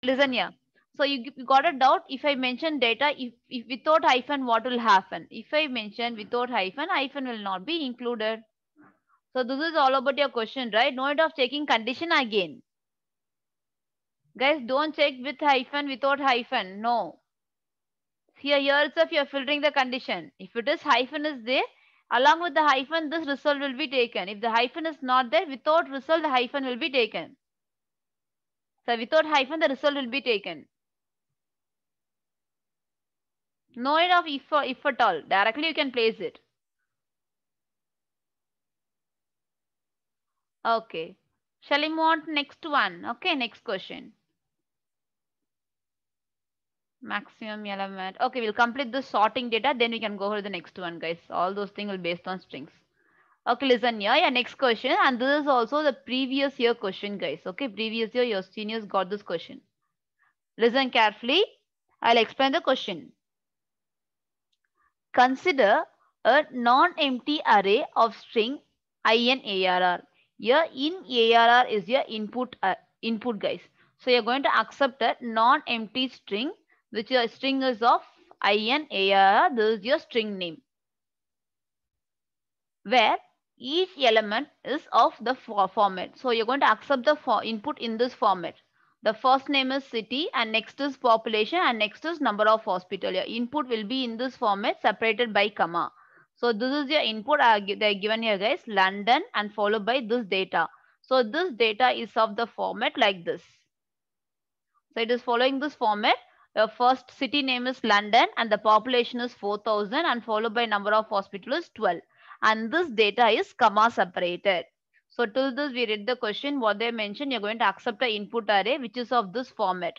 Listen here. So you, you got a doubt if I mention data, if, if without hyphen, what will happen? If I mention without hyphen, hyphen will not be included. So this is all about your question, right? No need of checking condition again. Guys, don't check with hyphen, without hyphen. No. Here, here itself, you're filtering the condition. If it is hyphen is there, along with the hyphen, this result will be taken. If the hyphen is not there, without result, the hyphen will be taken. So without hyphen, the result will be taken. No need of if if at all. Directly you can place it. Okay. Shall we move on to next one? Okay, next question. Maximum element. Okay, we'll complete the sorting data. Then we can go for the next one, guys. All those things will based on strings. Okay, listen here. Yeah, next question. And this is also the previous year question, guys. Okay, previous year your seniors got this question. Listen carefully. I'll explain the question. Consider a non-empty array of string inarr. Here in arr is your input uh, input guys. So you're going to accept a non-empty string which your string is of inarr. This is your string name. Where each element is of the format. So you're going to accept the input in this format. The first name is city and next is population and next is number of hospital. Your input will be in this format separated by comma. So this is your input they are given here guys London and followed by this data. So this data is of the format like this. So it is following this format. Your first city name is London and the population is 4000 and followed by number of hospitals 12. And this data is comma separated. So till this, we read the question, what they mentioned, you're going to accept an input array, which is of this format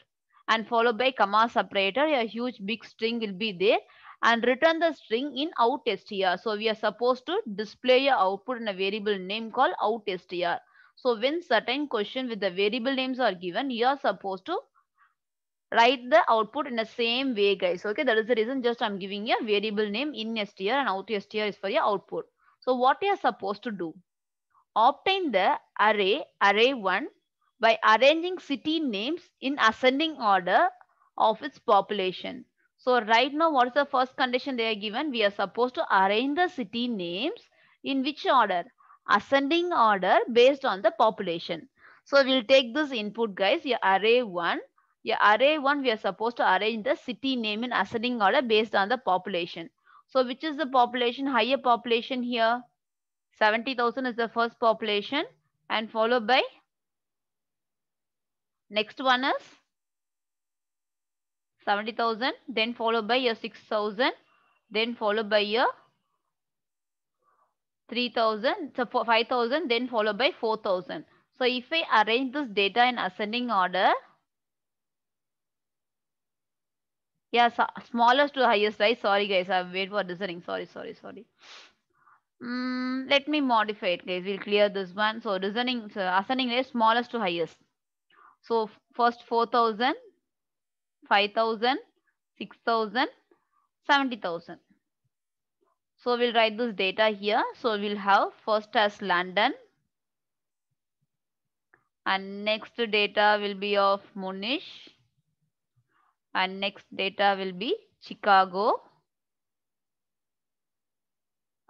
and followed by comma separator, a huge big string will be there and return the string in out here. So we are supposed to display a output in a variable name called out So when certain question with the variable names are given, you are supposed to write the output in the same way guys. Okay, that is the reason just I'm giving a variable name in str and out is for your output. So what you are supposed to do? Obtain the array array1 by arranging city names in ascending order of its population. So right now what is the first condition they are given? We are supposed to arrange the city names in which order? Ascending order based on the population. So we'll take this input guys, your array 1. Your array 1 we are supposed to arrange the city name in ascending order based on the population. So which is the population, higher population here? 70,000 is the first population and followed by next one is 70,000 then followed by your 6,000 then followed by your 3,000 so 5,000 then followed by 4,000. So if I arrange this data in ascending order yeah smallest to highest right sorry guys I waiting for discerning sorry sorry sorry Mm, let me modify it guys. We'll clear this one. So descending, so ascending is smallest to highest. So first 4,000, 5,000, 6,000, 70,000. So we'll write this data here. So we'll have first as London. And next data will be of Munish. And next data will be Chicago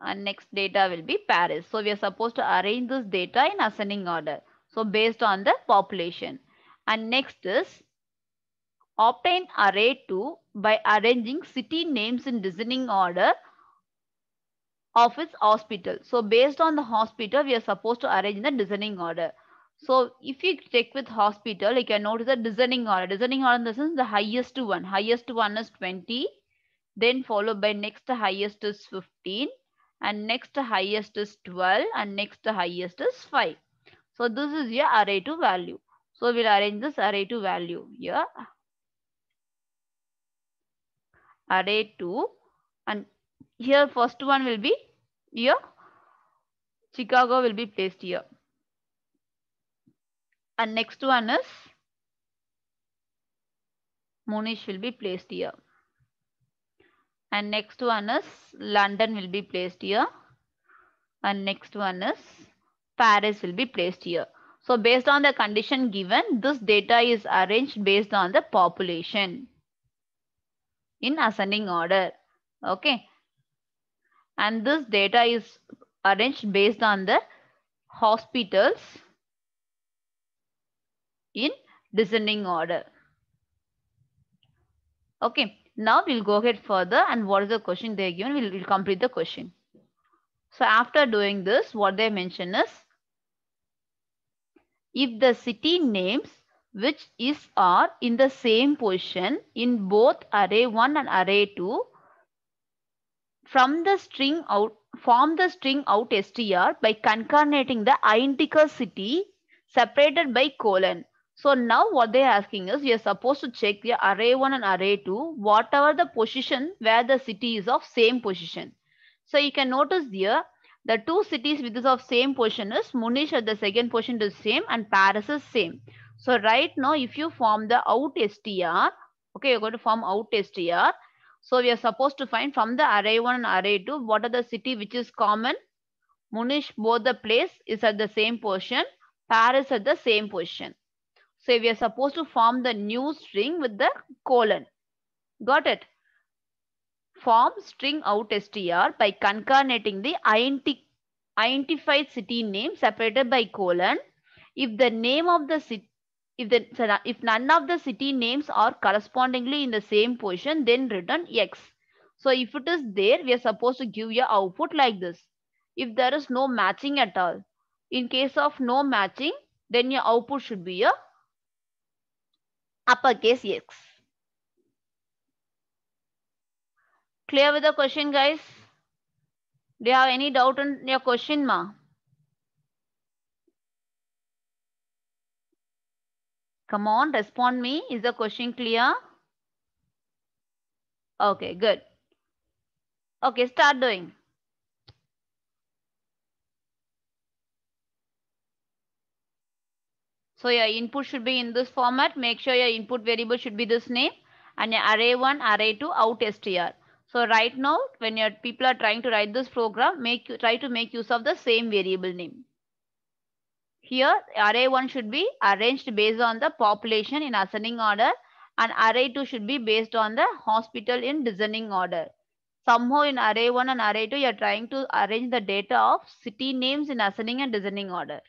and next data will be Paris. So we are supposed to arrange this data in ascending order. So based on the population. And next is obtain array 2 by arranging city names in descending order of its hospital. So based on the hospital, we are supposed to arrange in the descending order. So if you check with hospital, you can notice the descending order. Descending order in the highest one. Highest one is 20. Then followed by next highest is 15 and next highest is 12 and next highest is 5. So this is your array to value. So we'll arrange this array to value here. Array two, and here first one will be here. Chicago will be placed here. And next one is Monish will be placed here and next one is London will be placed here and next one is Paris will be placed here. So based on the condition given, this data is arranged based on the population in ascending order. Okay. And this data is arranged based on the hospitals in descending order. Okay. Now we'll go ahead further and what is the question they're given, we'll, we'll complete the question. So after doing this, what they mention is, if the city names which is are in the same position in both array 1 and array 2 from the string out form the string out str by concatenating the identical city separated by colon so now what they're asking is we are supposed to check the array 1 and array 2, whatever the position where the city is of same position. So you can notice here, the two cities which is of same position is Munish at the second position is same and Paris is same. So right now, if you form the out str, okay, you're going to form out str. So we are supposed to find from the array 1 and array 2, what are the city which is common? Munish, both the place is at the same position. Paris at the same position. So we are supposed to form the new string with the colon. Got it? Form string out str by concatenating the int identified city name separated by colon. If the name of the city if the if none of the city names are correspondingly in the same position, then return x. So if it is there, we are supposed to give your output like this. If there is no matching at all, in case of no matching, then your output should be a uppercase x. Clear with the question, guys? Do you have any doubt on your question, ma? Come on, respond me. Is the question clear? Okay, good. Okay, start doing. So your input should be in this format. Make sure your input variable should be this name and array one, array two out str. So right now, when your people are trying to write this program, make try to make use of the same variable name. Here, array one should be arranged based on the population in ascending order and array two should be based on the hospital in descending order. Somehow in array one and array two, you're trying to arrange the data of city names in ascending and descending order.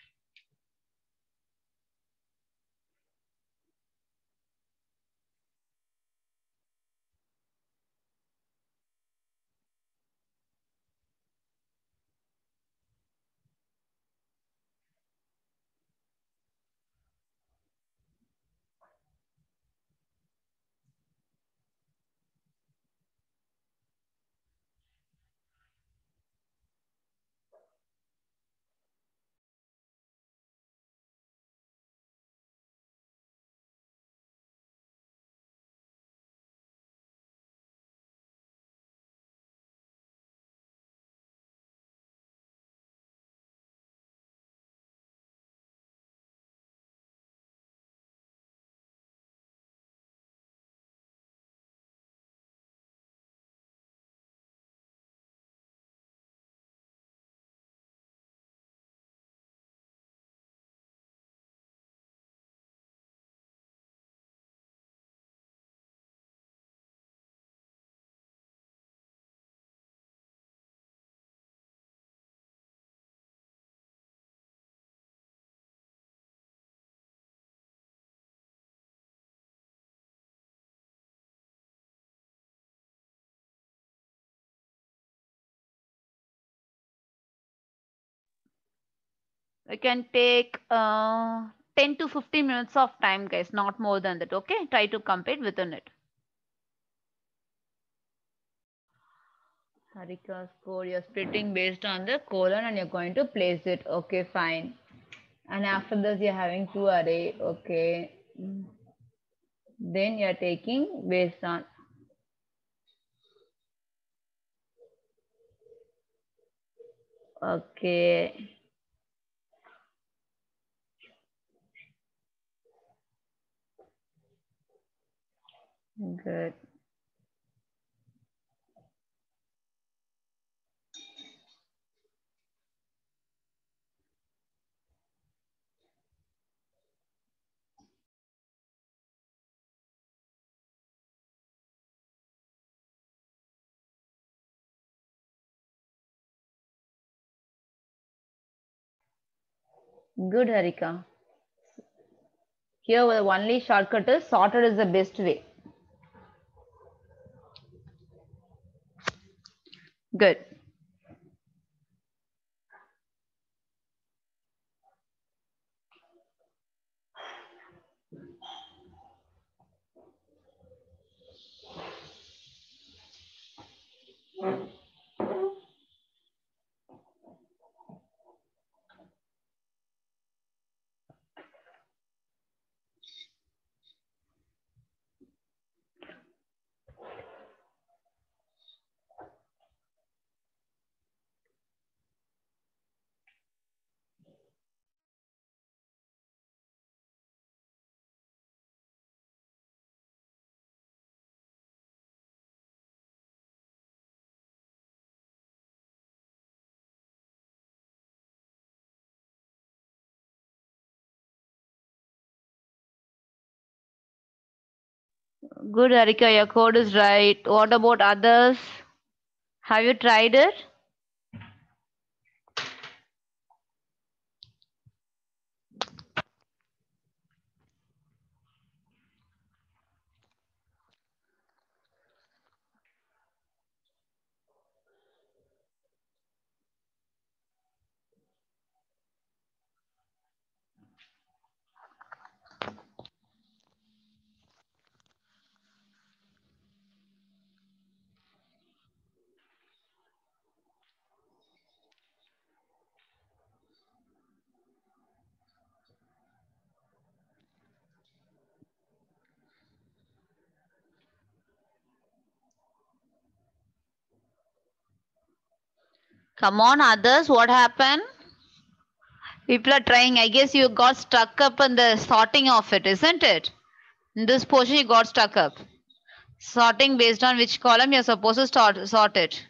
We can take uh, 10 to 15 minutes of time, guys, not more than that. Okay, try to complete within it. Harika score, you're splitting based on the colon and you're going to place it. Okay, fine. And after this, you're having two array. Okay. Then you're taking based on Okay. Good. Good, Harika. Here, the only shortcut is sorted is the best way. Good Good, Arika, your code is right. What about others? Have you tried it? Come on, others. What happened? People are trying. I guess you got stuck up in the sorting of it, isn't it? In this portion, you got stuck up. Sorting based on which column you're supposed to start, sort it.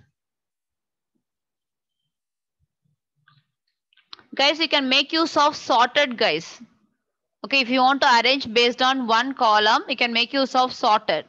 Guys, you can make use of sorted, guys. Okay, if you want to arrange based on one column, you can make use of sorted.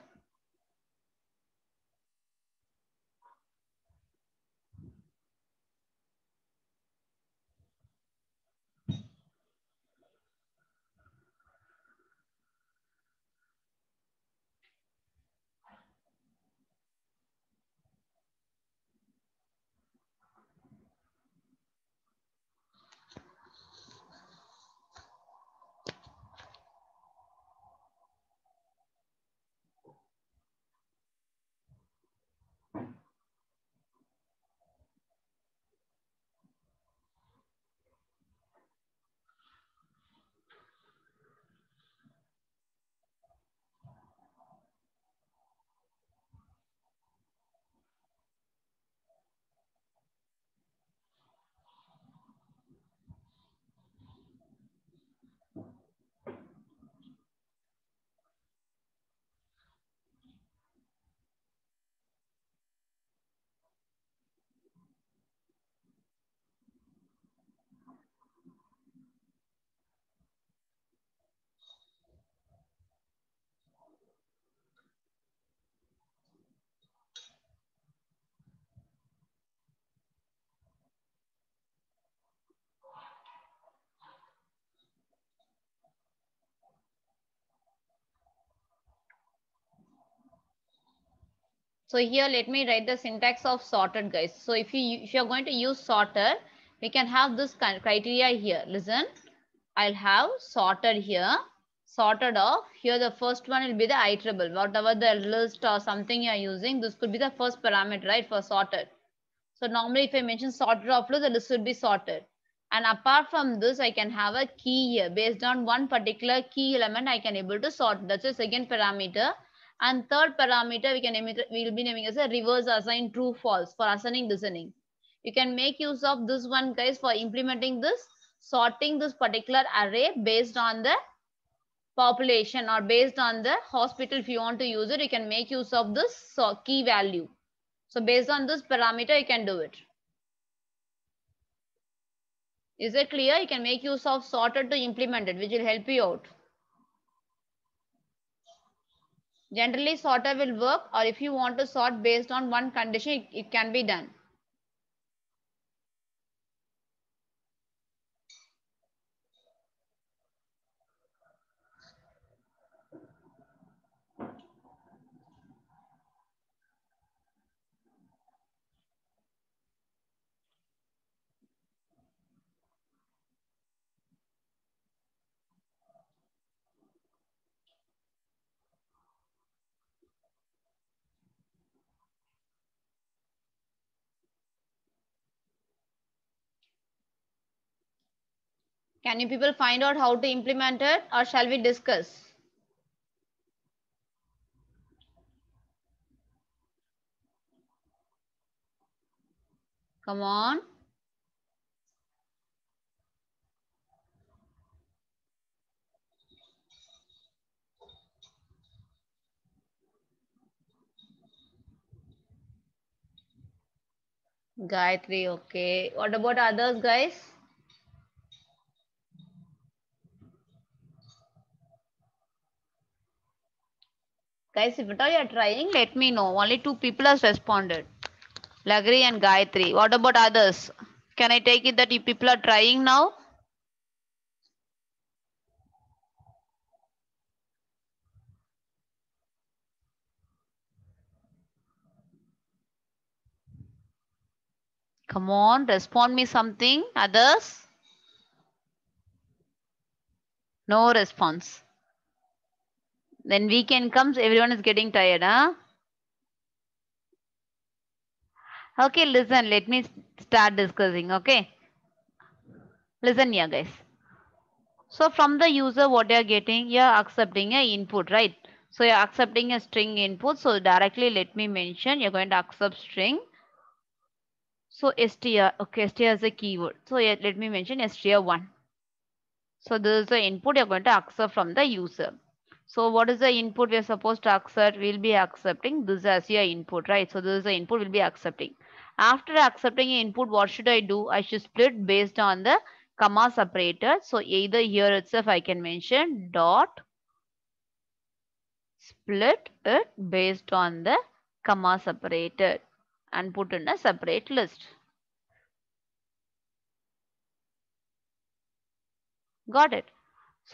So here let me write the syntax of sorted guys. So if you if you're going to use sorter, we can have this criteria here. Listen, I'll have sorted here, sorted off. Here the first one will be the iterable. Whatever the list or something you're using, this could be the first parameter, right, for sorted. So normally if I mention sorted off, the list would be sorted. And apart from this, I can have a key here. Based on one particular key element, I can able to sort. That's the second parameter and third parameter we can we will be naming as a reverse assign true false for assigning listening. You can make use of this one guys for implementing this, sorting this particular array based on the population or based on the hospital. If you want to use it, you can make use of this key value. So based on this parameter, you can do it. Is it clear? You can make use of sorted to implement it, which will help you out. Generally sorter will work or if you want to sort based on one condition, it, it can be done. Can you people find out how to implement it or shall we discuss? Come on. Gayatri, okay. What about others, guys? Guys, if at all you are trying, let me know. Only two people has responded. Lagri and Gayatri. What about others? Can I take it that you people are trying now? Come on, respond me something. Others? No response. Then weekend comes, everyone is getting tired, huh? Okay, listen, let me start discussing, okay? Listen here, guys. So from the user, what you're getting, you're accepting a input, right? So you're accepting a string input. So directly let me mention, you're going to accept string. So str, okay, str is a keyword. So let me mention str1. So this is the input you're going to accept from the user. So what is the input we are supposed to accept? We'll be accepting this as your input, right? So this is the input we'll be accepting. After accepting input, what should I do? I should split based on the comma separator. So either here itself I can mention dot split it based on the comma separator and put in a separate list. Got it.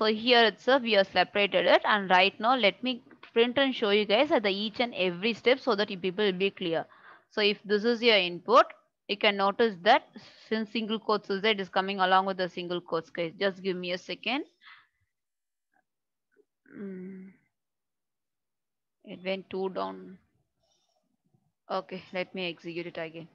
So here itself we have separated it and right now let me print and show you guys at the each and every step so that you people will be clear. So if this is your input, you can notice that since single quotes is coming along with the single quotes guys. Just give me a second. Hmm. It went too down. Okay, let me execute it again.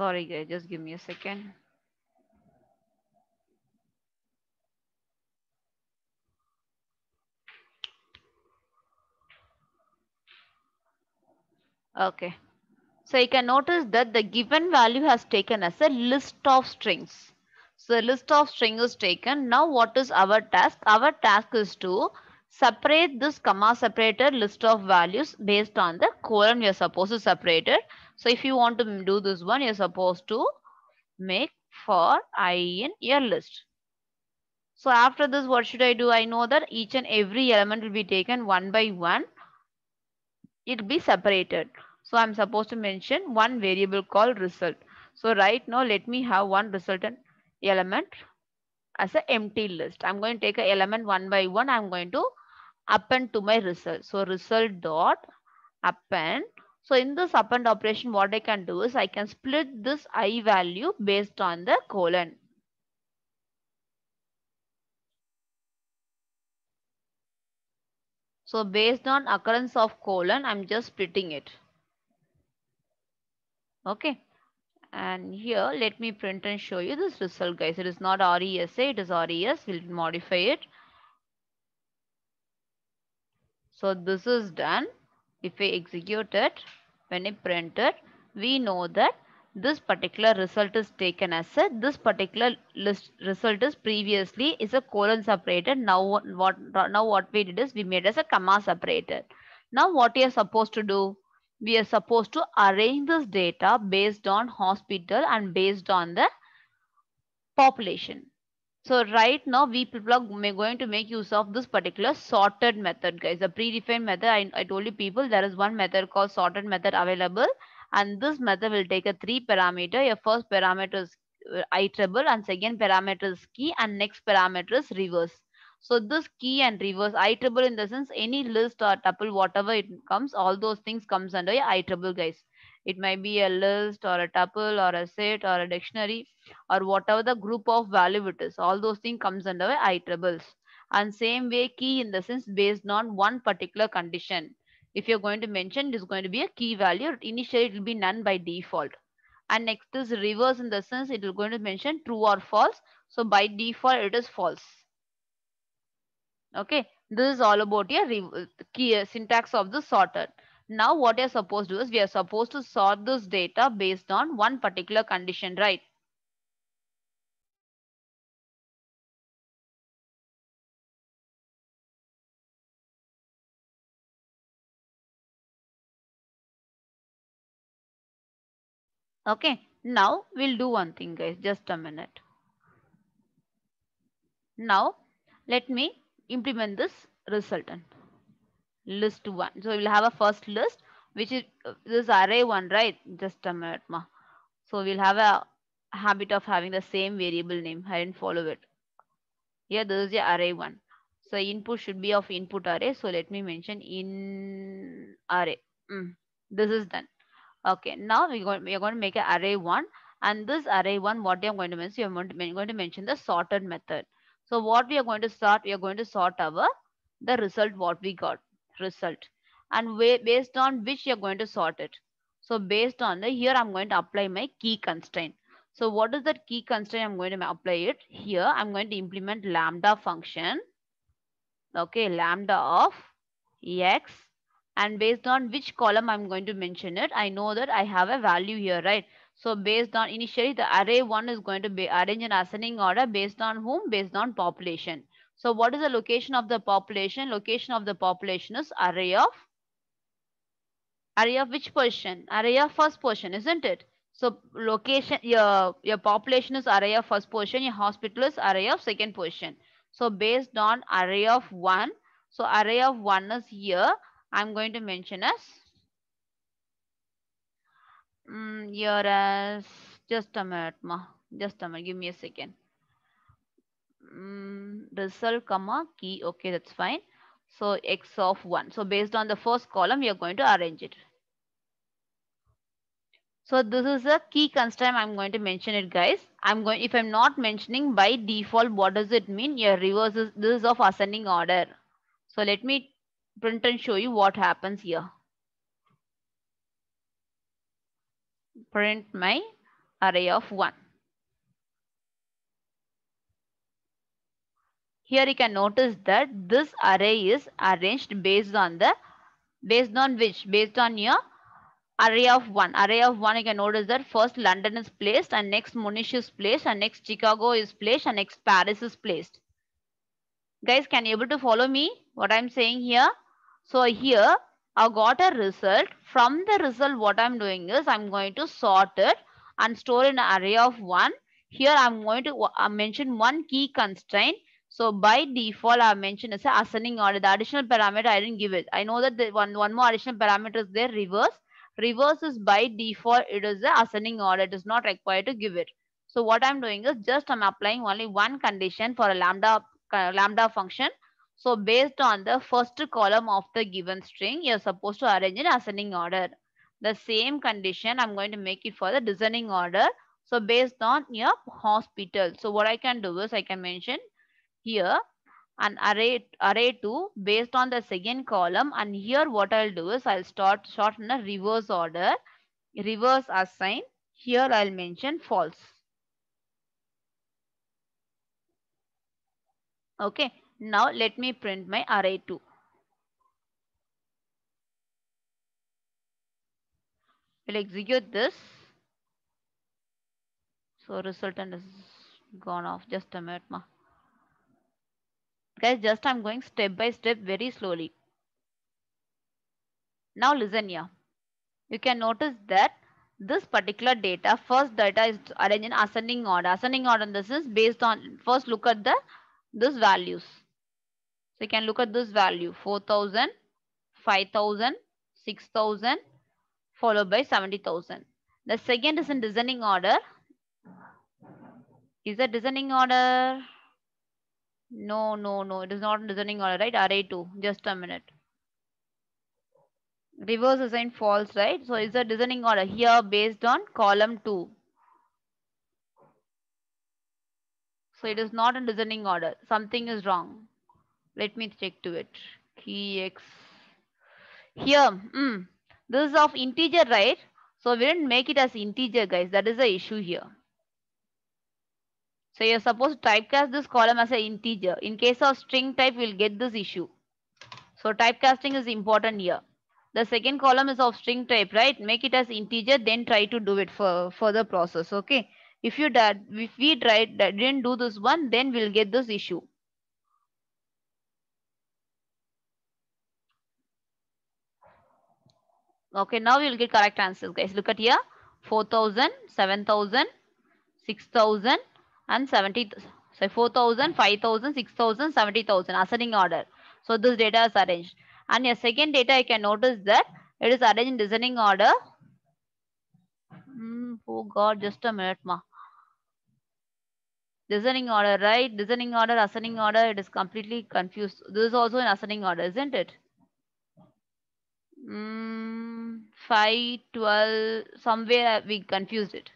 Sorry, guys, just give me a second. Okay. So you can notice that the given value has taken as a list of strings. So a list of strings is taken. Now what is our task? Our task is to separate this comma separated list of values based on the colon you're supposed to separate it. So if you want to do this one, you're supposed to make for i in your list. So after this, what should I do? I know that each and every element will be taken one by one. It'll be separated. So I'm supposed to mention one variable called result. So right now, let me have one resultant element as an empty list. I'm going to take an element one by one. I'm going to append to my result. So result dot append. So in this append operation, what I can do is I can split this i value based on the colon. So based on occurrence of colon, I'm just splitting it. Okay. And here, let me print and show you this result, guys. It is not RESA, it is RES. We'll modify it. So this is done. If we execute it, when we print it, we know that this particular result is taken as a, this particular list result is previously is a colon separated. Now what, now what we did is we made as a comma separated. Now what you are supposed to do? We are supposed to arrange this data based on hospital and based on the population. So right now we people are going to make use of this particular sorted method guys. The predefined method I, I told you people there is one method called sorted method available and this method will take a three parameter. Your first parameter is uh, iterable and second parameter is key and next parameter is reverse. So this key and reverse iterable in the sense any list or tuple whatever it comes all those things comes under iterable guys. It might be a list or a tuple or a set or a dictionary or whatever the group of value it is. All those things comes under iterables. And same way key in the sense based on one particular condition. If you're going to mention, it is going to be a key value. Initially, it will be none by default. And next is reverse in the sense it is going to mention true or false. So by default, it is false. Okay, this is all about your key uh, syntax of the sorted now what we are supposed to do is we are supposed to sort this data based on one particular condition, right? Okay, now we'll do one thing guys, just a minute. Now let me implement this resultant list 1. So we'll have a first list, which is uh, this array 1, right? Just a minute. Ma. So we'll have a habit of having the same variable name. I didn't follow it. Yeah, this is the array 1. So input should be of input array. So let me mention in array. Mm, this is done. Okay, now we're going, we're going to make an array 1. And this array 1, what I'm going to mention, I'm going to mention the sorted method. So what we are going to sort, we are going to sort our the result what we got result and way, based on which you're going to sort it. So based on the here, I'm going to apply my key constraint. So what is that key constraint? I'm going to apply it here. I'm going to implement lambda function. Okay, lambda of x and based on which column I'm going to mention it, I know that I have a value here, right? So based on initially the array one is going to be arranged in ascending order based on whom? Based on population. So what is the location of the population? Location of the population is array of array of which portion? Array of first portion, isn't it? So location, your, your population is array of first portion, your hospital is array of second portion. So based on array of one, so array of one is here, I'm going to mention as, um, here as, just a minute, ma, just a minute, give me a second. Mm, result comma key. Okay, that's fine. So X of 1. So based on the first column, we are going to arrange it. So this is a key constraint. I'm going to mention it guys. I'm going, if I'm not mentioning by default, what does it mean? Your reverse is, this is of ascending order. So let me print and show you what happens here. Print my array of one. Here you can notice that this array is arranged based on the, based on which? Based on your array of 1. Array of 1 you can notice that first London is placed and next Munich is placed and next Chicago is placed and next Paris is placed. Guys, can you able to follow me what I'm saying here? So here I got a result. From the result what I'm doing is I'm going to sort it and store an array of 1. Here I'm going to uh, mention one key constraint so by default, I mentioned as ascending order. The additional parameter I didn't give it. I know that the one, one more additional parameter is there, reverse. Reverse is by default, it is the ascending order. It is not required to give it. So what I'm doing is just I'm applying only one condition for a lambda, uh, lambda function. So based on the first column of the given string, you're supposed to arrange in ascending order. The same condition, I'm going to make it for the descending order. So based on your hospital. So what I can do is I can mention here an array array 2 based on the second column and here what I'll do is I'll start sort in a reverse order reverse assign here I'll mention false okay now let me print my array 2 we'll execute this so resultant is gone off just a minute ma. Guys, just I'm going step by step very slowly. Now listen here. You can notice that this particular data, first data is arranged in ascending order. Ascending order in this is based on, first look at the, this values. So you can look at this value, 4,000, 5,000, 6,000, followed by 70,000. The second is in descending order. Is a descending order no, no, no. It is not reasoning order, right? Array 2. Just a minute. Reverse assigned false, right? So it's a descending order here based on column 2. So it is not in descending order. Something is wrong. Let me check to it. Key X. Here, mm, this is of integer, right? So we didn't make it as integer, guys. That is the issue here. So you're supposed to typecast this column as an integer. In case of string type, we'll get this issue. So typecasting is important here. The second column is of string type, right? Make it as integer, then try to do it for further process, okay? If you did, if we tried, didn't do this one, then we'll get this issue. Okay, now we'll get correct answers, guys. Look at here, 4,000, 7,000, 6,000, and 70, so 4,000, 5,000, 6,000, 70,000 ascending order. So this data is arranged. And your second data, you can notice that it is arranged in descending order. Mm, oh God, just a minute, ma. Descending order, right? Descending order, ascending order, it is completely confused. This is also in ascending order, isn't it? Mm, 5, 12, somewhere we confused it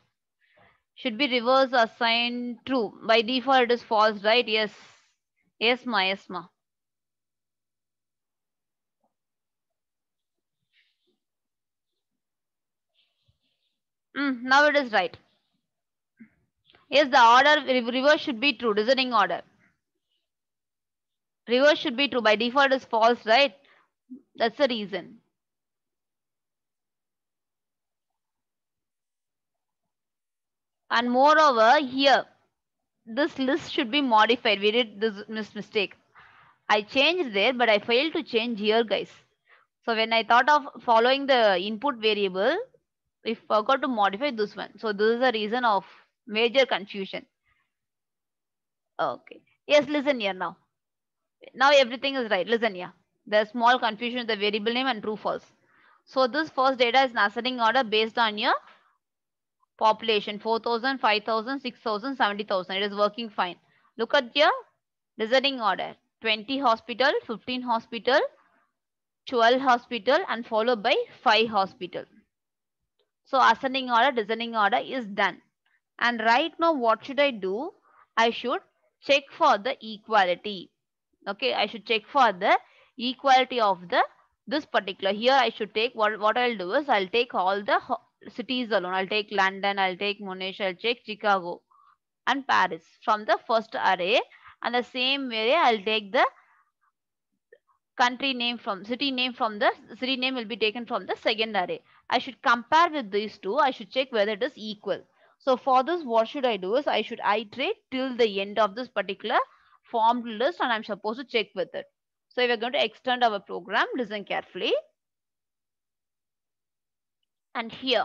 should be reverse assigned true. By default, it is false, right? Yes. Yes, ma. Yes, ma. Mm, now it is right. Yes, the order reverse should be true, Reasoning order. Reverse should be true. By default, is false, right? That's the reason. And moreover, here, this list should be modified. We did this mistake. I changed there, but I failed to change here, guys. So when I thought of following the input variable, we forgot to modify this one. So this is the reason of major confusion. Okay. Yes, listen here now. Now everything is right. Listen here. There's small confusion in the variable name and true false. So this first data is in ascending order based on your population 4,000, 5,000, 6,000, 70,000. It is working fine. Look at the descending order. 20 hospital, 15 hospital, 12 hospital and followed by 5 hospital. So ascending order, descending order is done. And right now what should I do? I should check for the equality. Okay, I should check for the equality of the this particular. Here I should take what, what I'll do is I'll take all the cities alone. I'll take London, I'll take Munich, I'll take Chicago and Paris from the first array. And the same way I'll take the country name from city name from the city name will be taken from the second array. I should compare with these two. I should check whether it is equal. So for this, what should I do is I should iterate till the end of this particular formed list and I'm supposed to check with it. So we're going to extend our program, listen carefully and here.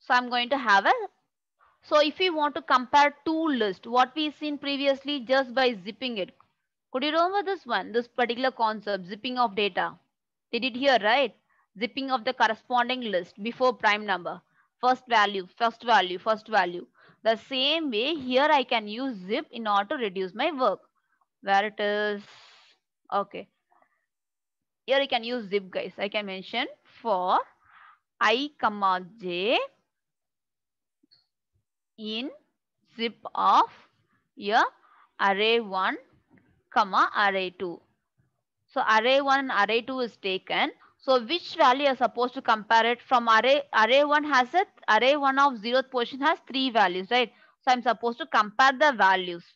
So I'm going to have a, so if we want to compare two lists, what we seen previously just by zipping it. Could you remember this one, this particular concept, zipping of data? They did here, right? Zipping of the corresponding list before prime number. First value, first value, first value. The same way here I can use zip in order to reduce my work. Where it is, okay. Here I can use zip guys. I can mention for i comma j in zip of a array 1 comma array 2 so array 1 and array 2 is taken so which value are supposed to compare it from array array 1 has it array 1 of zeroth portion has three values right so i'm supposed to compare the values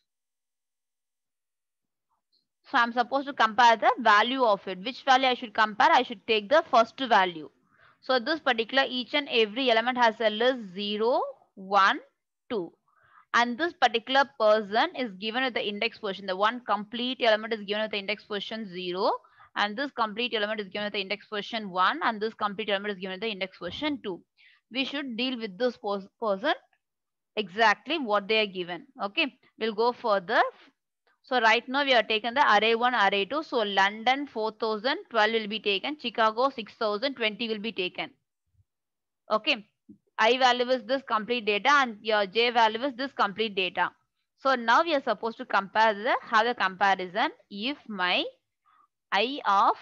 so i'm supposed to compare the value of it which value i should compare i should take the first value so this particular each and every element has a list 0, 1, 2. And this particular person is given with the index position. The one complete element is given with the index position 0. And this complete element is given with the index position 1. And this complete element is given with the index position 2. We should deal with this person exactly what they are given. Okay. We'll go further so right now we are taking the array 1, array 2. So London four thousand twelve will be taken. Chicago six thousand twenty will be taken. Okay. I value is this complete data and your J value is this complete data. So now we are supposed to compare the, have a comparison if my I of,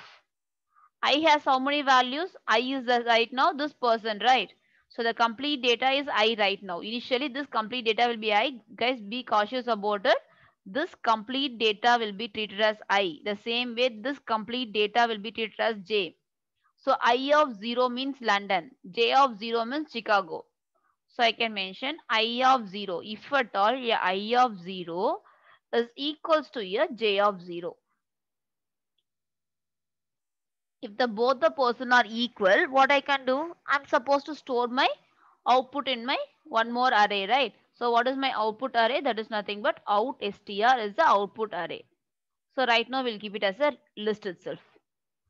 I has how many values? I is the right now this person, right? So the complete data is I right now. Initially this complete data will be I. Guys be cautious about it this complete data will be treated as i. The same way this complete data will be treated as j. So i of 0 means London. J of 0 means Chicago. So I can mention i of 0. If at all i of 0 is equals to j of 0. If the both the person are equal, what I can do? I'm supposed to store my output in my one more array, right? So what is my output array? That is nothing but out str is the output array. So right now we'll keep it as a list itself.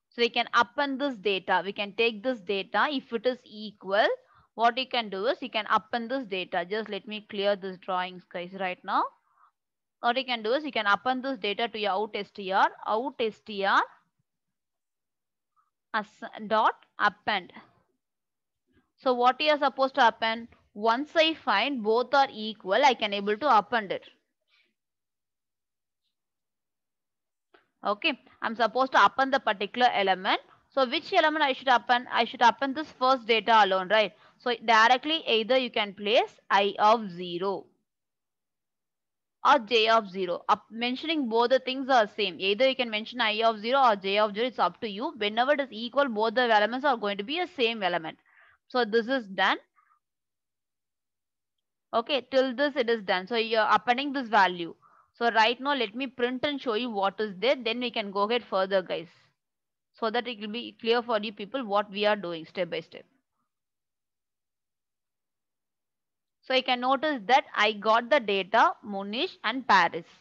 So we can append this data. We can take this data. If it is equal, what you can do is you can append this data. Just let me clear this drawing, guys right now. What you can do is you can append this data to your out str, out str dot append. So what you are supposed to append? Once I find both are equal, I can able to append it. Okay, I'm supposed to append the particular element. So which element I should append? I should append this first data alone, right? So directly either you can place i of 0 or j of 0. Up mentioning both the things are same. Either you can mention i of 0 or j of 0. It's up to you. Whenever it is equal, both the elements are going to be a same element. So this is done okay till this it is done so you're appending this value so right now let me print and show you what is there then we can go ahead further guys so that it will be clear for you people what we are doing step by step so you can notice that i got the data munish and paris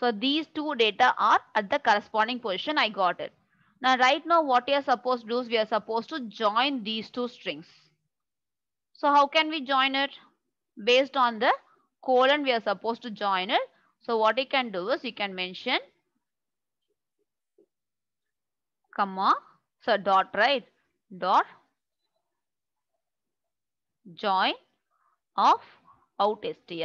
so these two data are at the corresponding position i got it now right now what we are supposed to do is we are supposed to join these two strings so how can we join it based on the colon we are supposed to join it. So what you can do is you can mention comma, so dot, right? Dot join of out str.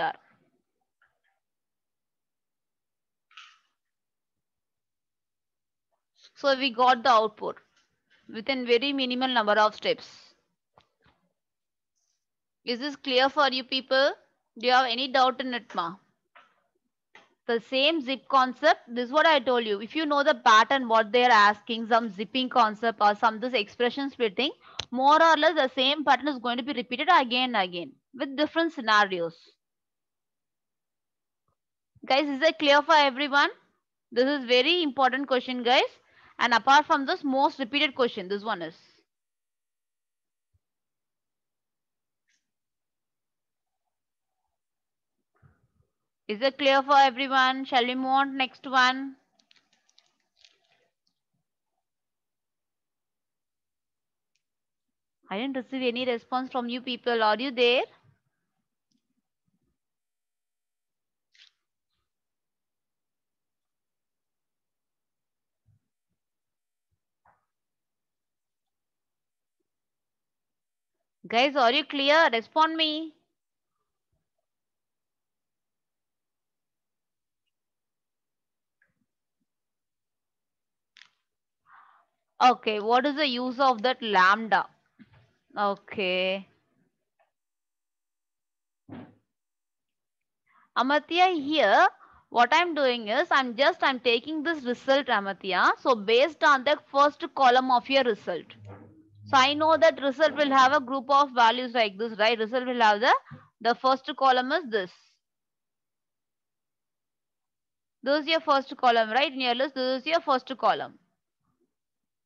So we got the output within very minimal number of steps. Is this clear for you people? Do you have any doubt in it, ma? The same zip concept. This is what I told you. If you know the pattern, what they are asking, some zipping concept or some this expression splitting, more or less the same pattern is going to be repeated again and again with different scenarios. Guys, is it clear for everyone? This is very important question, guys. And apart from this, most repeated question, this one is. Is it clear for everyone? Shall we move on next one? I didn't receive any response from you people. Are you there? Guys, are you clear? Respond me. Okay, what is the use of that lambda? Okay. Amatya, here what I'm doing is I'm just I'm taking this result, Amatya. So based on the first column of your result. So I know that result will have a group of values like this, right? Result will have the, the first column is this. This is your first column, right? In your list, this is your first column.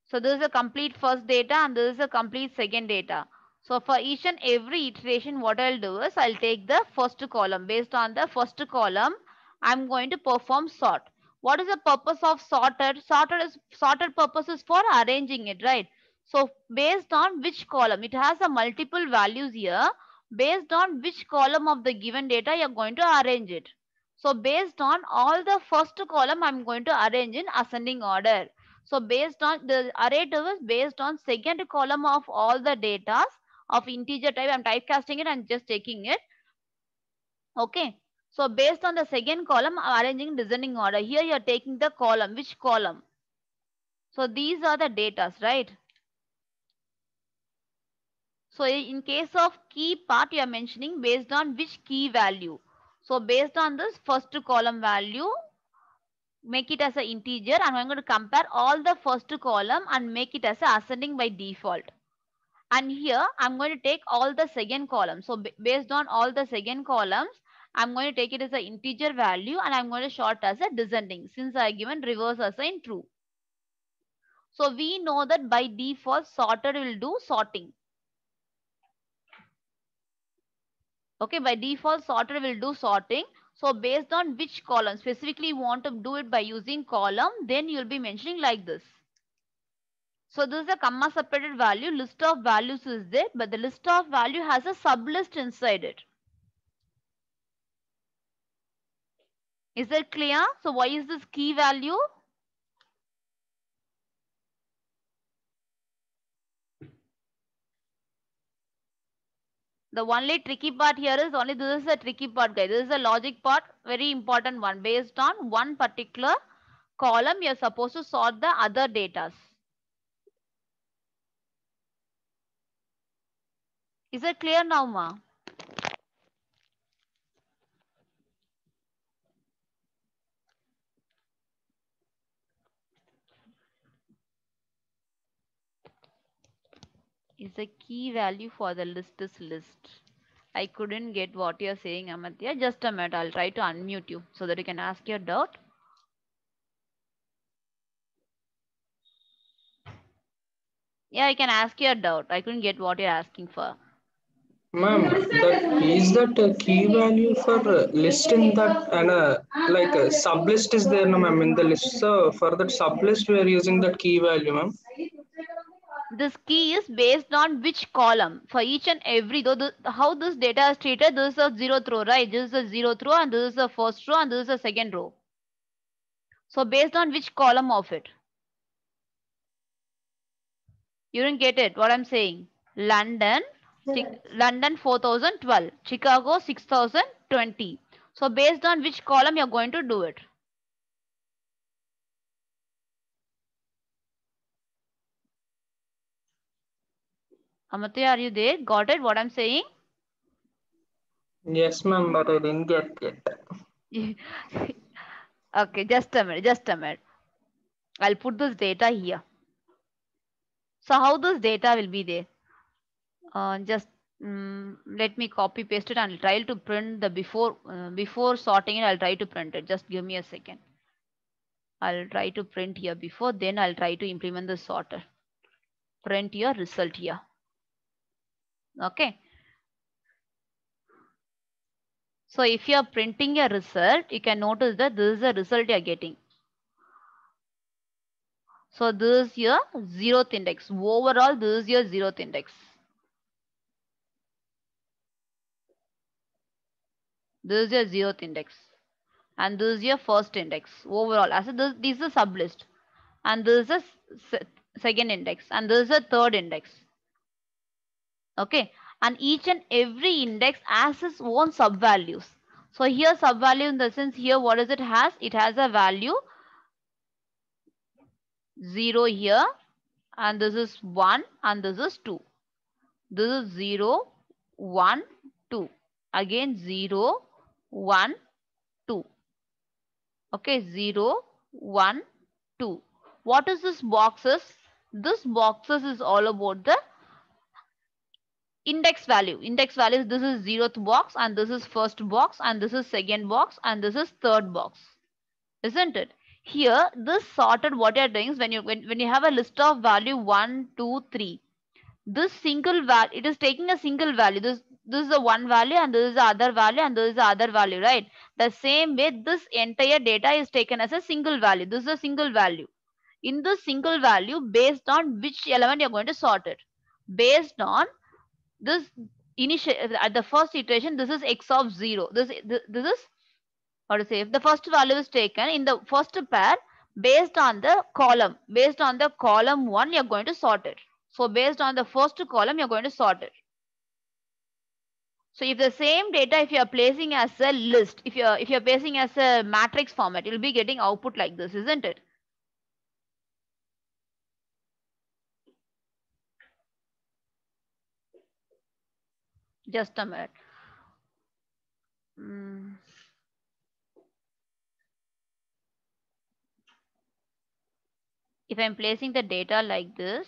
So this is a complete first data and this is a complete second data. So for each and every iteration, what I'll do is I'll take the first column. Based on the first column, I'm going to perform sort. What is the purpose of sorted? Sorted is sorted purpose is for arranging it, right? So based on which column, it has a multiple values here. Based on which column of the given data, you're going to arrange it. So based on all the first column, I'm going to arrange in ascending order. So based on the array table is based on second column of all the data of integer type. I'm typecasting it and just taking it. Okay. So based on the second column, I'm arranging descending order. Here you're taking the column. Which column? So these are the data, right? So in case of key part, you are mentioning based on which key value. So based on this first column value, make it as an integer and I'm going to compare all the first column and make it as a ascending by default. And here I'm going to take all the second column. So based on all the second columns, I'm going to take it as an integer value and I'm going to sort as a descending since I given reverse assign true. So we know that by default sorted will do sorting. Okay, by default sorted will do sorting. So based on which column, specifically you want to do it by using column, then you'll be mentioning like this. So this is a comma separated value, list of values is there, but the list of value has a sub list inside it. Is that clear? So why is this key value? The only tricky part here is only this is a tricky part guys. This is a logic part, very important one. Based on one particular column, you're supposed to sort the other datas. Is it clear now, ma? is a key value for the list is list. I couldn't get what you're saying, Amatya. Just a minute. I'll try to unmute you so that you can ask your doubt. Yeah, I can ask your doubt. I couldn't get what you're asking for. Ma'am, is that a key value for listing that and a, like a sub list is there, no, ma'am, in the list. So for that sub list, we are using that key value, ma'am this key is based on which column for each and every though the, how this data is treated this is a zero through, right this is a zero through, and this is the first row and this is the second row so based on which column of it you do not get it what i'm saying london yes. london 4012 chicago 6020 so based on which column you're going to do it Amatya, are you there? Got it? What I'm saying? Yes, ma'am, but I didn't get it. okay, just a minute. Just a minute. I'll put this data here. So how this data will be there? Uh, just um, let me copy paste it and I'll try to print the before uh, before sorting it. I'll try to print it. Just give me a second. I'll try to print here before then I'll try to implement the sorter. Print your result here. Okay. So if you are printing a result, you can notice that this is the result you are getting. So this is your zeroth index. Overall, this is your zeroth index. This is your zeroth index. And this is your first index overall. As this, this is a sub list. And this is a second index. And this is a third index. Okay. And each and every index has its own sub-values. So here sub-value in the sense here, what does it has? It has a value 0 here and this is 1 and this is 2. This is 0, 1, 2. Again 0, 1, 2. Okay, 0, 1, 2. What is this boxes? This boxes is all about the index value index values this is zeroth box and this is first box and this is second box and this is third box isn't it here this sorted what you're doing is when you when, when you have a list of value one two three this single value it is taking a single value this this is the one value and this is the other value and this is the other value right the same way this entire data is taken as a single value this is a single value in this single value based on which element you're going to sort it based on this initial uh, at the first iteration this is x of 0 this this is how to say if the first value is taken in the first pair based on the column based on the column 1 you're going to sort it so based on the first column you're going to sort it so if the same data if you are placing as a list if you're if you're placing as a matrix format you'll be getting output like this isn't it just a minute. Hmm. If I'm placing the data like this,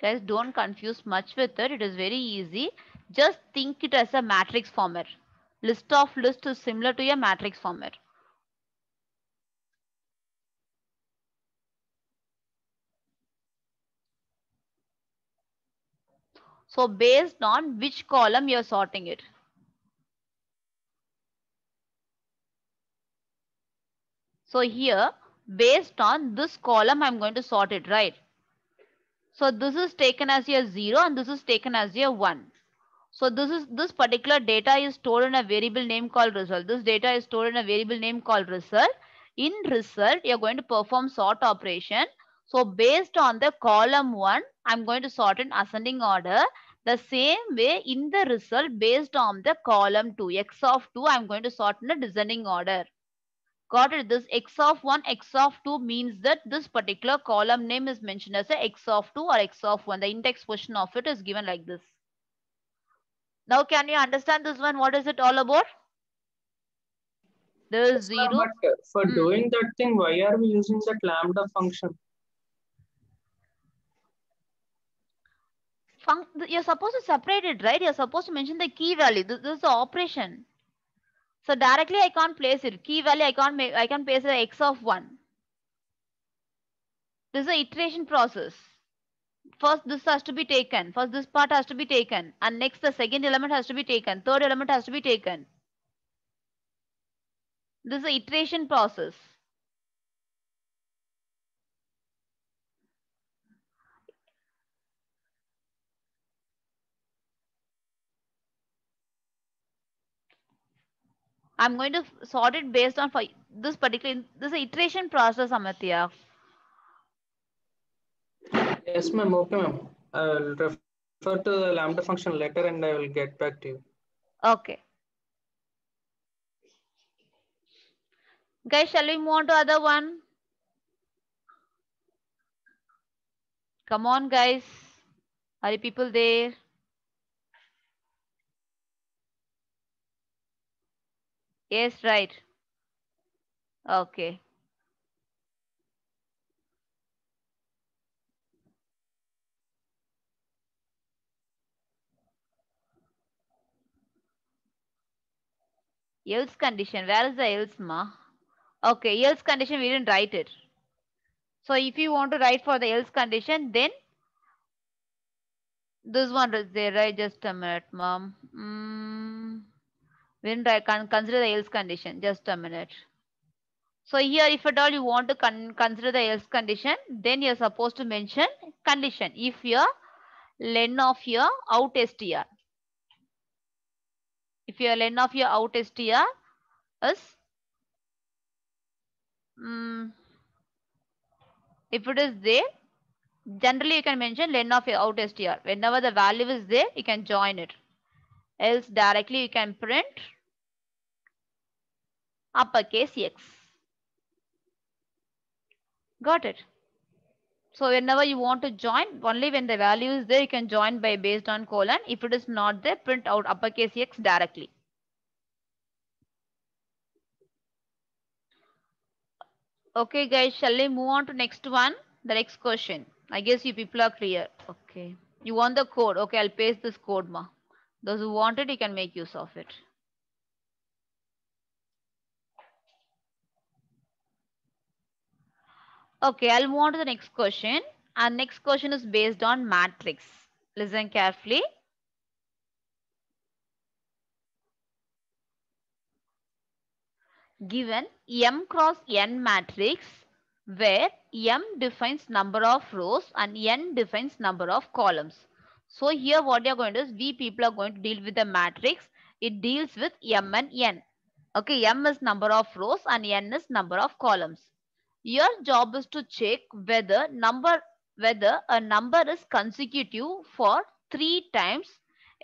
Guys, don't confuse much with it. It is very easy. Just think it as a matrix former. List of list is similar to a matrix former. So based on which column you're sorting it. So here, based on this column, I'm going to sort it, right? So this is taken as your 0 and this is taken as your 1. So this is this particular data is stored in a variable name called result. This data is stored in a variable name called result. In result, you're going to perform sort operation. So based on the column 1, I'm going to sort in ascending order. The same way in the result based on the column 2, x of 2, I'm going to sort in a descending order. Got it? This x of 1, x of 2 means that this particular column name is mentioned as a x of 2 or x of 1. The index position of it is given like this. Now, can you understand this one? What is it all about? There is zero. But for hmm. doing that thing, why are we using that lambda function? Func you're supposed to separate it, right? You're supposed to mention the key value. This, this is the operation. So directly I can't place it. Key value I can't make, I can place the x of 1. This is the iteration process. First this has to be taken. First this part has to be taken. And next the second element has to be taken. Third element has to be taken. This is the iteration process. I'm going to sort it based on for this particular this iteration process, Amitya. Yes, ma'am. Okay, ma'am. I'll refer to the lambda function later and I will get back to you. Okay. Guys, shall we move on to other one? Come on, guys. Are you people there? Yes, right. Okay. Else condition. Where is the else, ma? Okay, else condition, we didn't write it. So if you want to write for the else condition, then this one is there, right? Just a minute, ma'am. Mm. We didn't consider the else condition. Just a minute. So here, if at all you want to con consider the else condition, then you're supposed to mention condition. If your len of your out str. If your len of your out str is, um, if it is there, generally you can mention len of your out str. Whenever the value is there, you can join it. Else directly you can print uppercase X. Got it? So whenever you want to join, only when the value is there, you can join by based on colon. If it is not there, print out uppercase X directly. Okay, guys, shall we move on to next one? The next question. I guess you people are clear. Okay. You want the code. Okay, I'll paste this code, ma. Those who want it, you can make use of it. Okay, I'll move on to the next question. Our next question is based on matrix. Listen carefully. Given M cross N matrix where M defines number of rows and N defines number of columns. So here what you're going to do is we people are going to deal with the matrix. It deals with M and N. Okay, M is number of rows and N is number of columns. Your job is to check whether number whether a number is consecutive for three times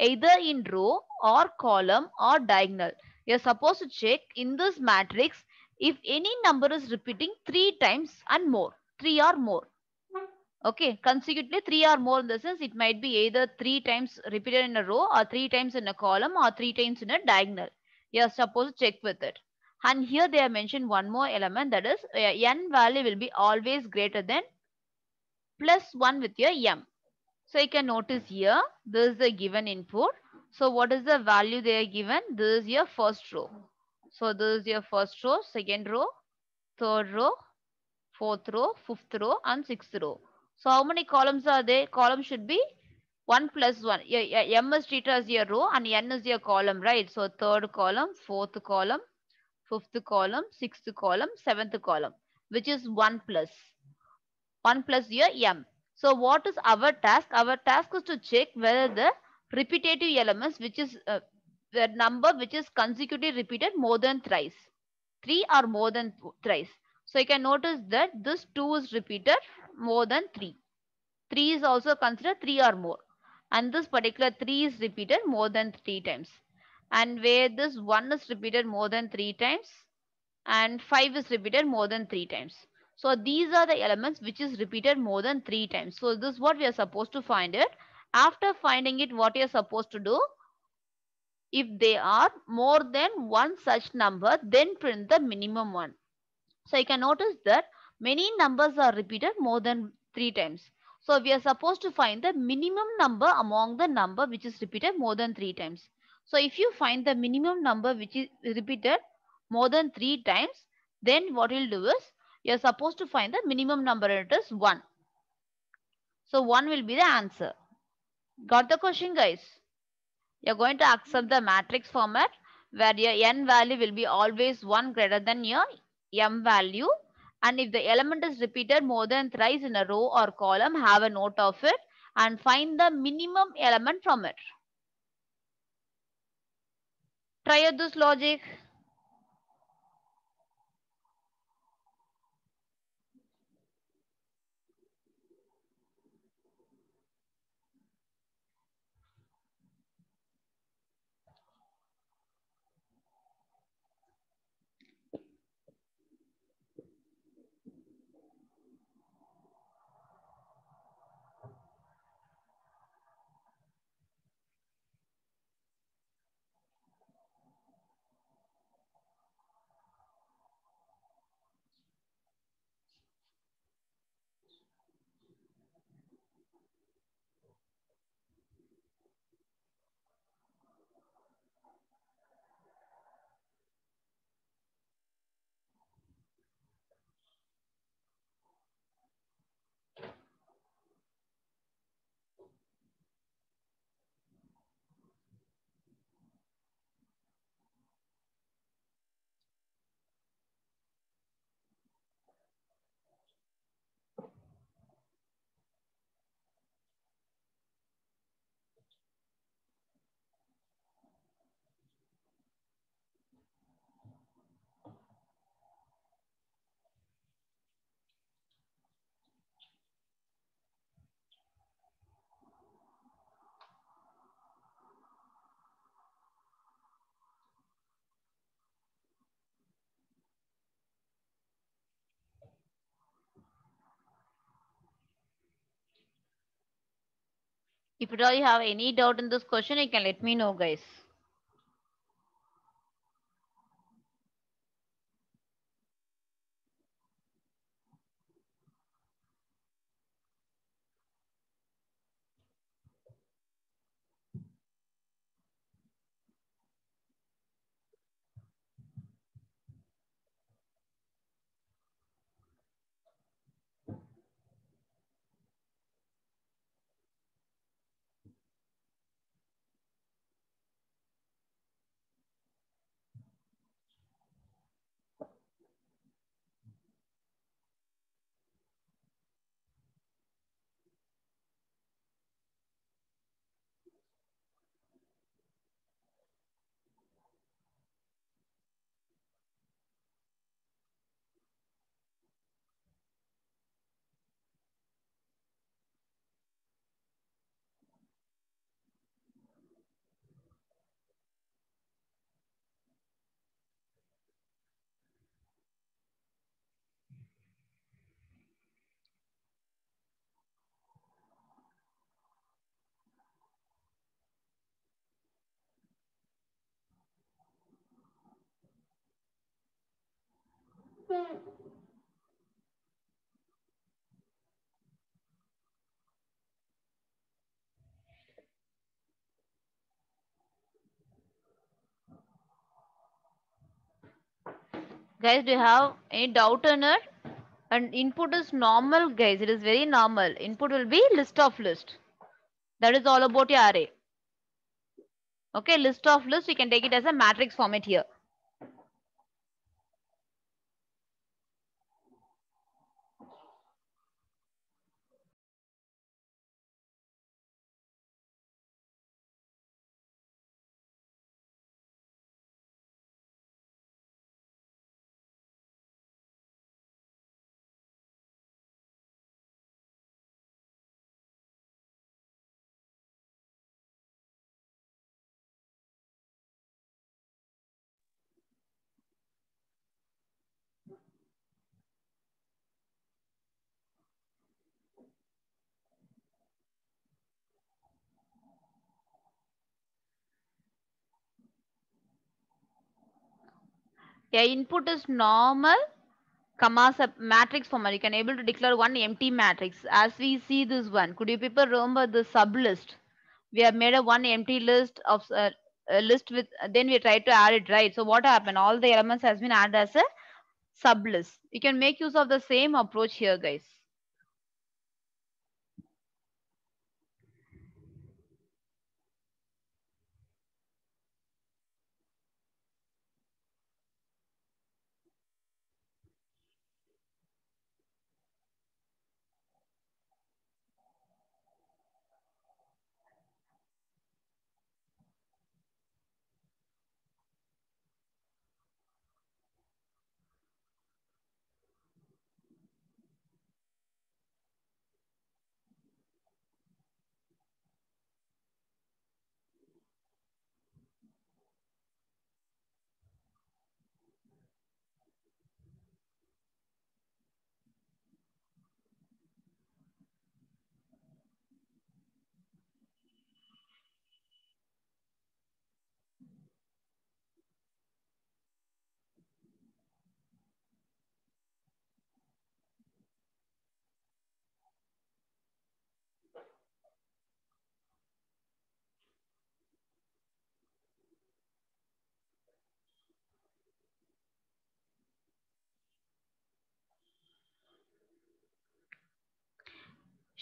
either in row or column or diagonal. You're supposed to check in this matrix if any number is repeating three times and more, three or more. Okay, consecutively three or more in the sense it might be either three times repeated in a row or three times in a column or three times in a diagonal. You are supposed to check with it. And here they have mentioned one more element that is uh, n value will be always greater than plus 1 with your m. So you can notice here this is the given input. So what is the value they are given? This is your first row. So this is your first row, second row, third row, fourth row, fifth row and sixth row. So how many columns are there? Column should be 1 plus 1. M is treated as your row and N is your column, right? So third column, fourth column, fifth column, sixth column, seventh column, which is 1 plus. 1 plus your M. So what is our task? Our task is to check whether the repetitive elements, which is uh, the number which is consecutively repeated more than thrice. Three or more than thrice. So you can notice that this 2 is repeated more than 3. 3 is also considered 3 or more. And this particular 3 is repeated more than 3 times. And where this 1 is repeated more than 3 times and 5 is repeated more than 3 times. So these are the elements which is repeated more than 3 times. So this is what we are supposed to find it. After finding it, what you are supposed to do? If they are more than one such number, then print the minimum one. So you can notice that many numbers are repeated more than three times. So we are supposed to find the minimum number among the number which is repeated more than three times. So if you find the minimum number which is repeated more than three times, then what you'll do is you're supposed to find the minimum number and it is 1. So 1 will be the answer. Got the question guys? You're going to accept the matrix format where your n value will be always 1 greater than your m value and if the element is repeated more than thrice in a row or column, have a note of it and find the minimum element from it. Try out this logic. If you have any doubt in this question, you can let me know guys. guys do you have any doubt on it and input is normal guys it is very normal input will be list of list that is all about your array okay list of list you can take it as a matrix format here a input is normal comma sub matrix form. You can able to declare one empty matrix as we see this one. Could you people remember the sub list? We have made a one empty list of uh, a list with then we try to add it right. So what happened? All the elements has been added as a sub list. You can make use of the same approach here guys.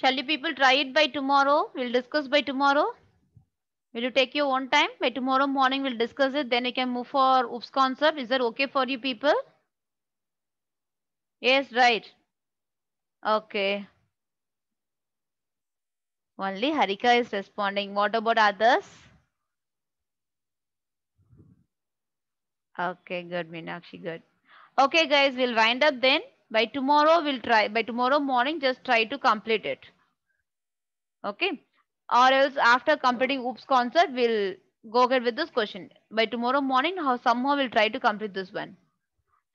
Shall you people try it by tomorrow? We'll discuss by tomorrow. Will you take your own time? By tomorrow morning, we'll discuss it. Then you can move for OOPS concept. Is that okay for you people? Yes, right. Okay. Only Harika is responding. What about others? Okay, good, Meenakshi, good. Okay, guys, we'll wind up then by tomorrow we'll try by tomorrow morning just try to complete it okay or else after completing oops concert we'll go ahead with this question by tomorrow morning how somehow we'll try to complete this one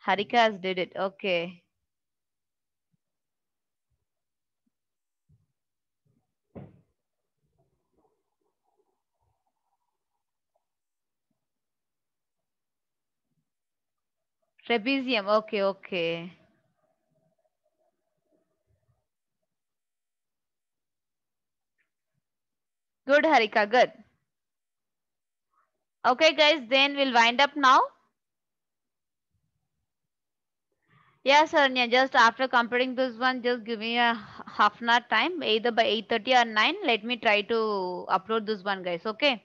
harika has did it okay trapezium okay okay Good, Harika. Good. Okay, guys, then we'll wind up now. Yes, Arnya, just after completing this one, just give me a half an hour time, either by 8.30 or 9. Let me try to upload this one, guys. Okay.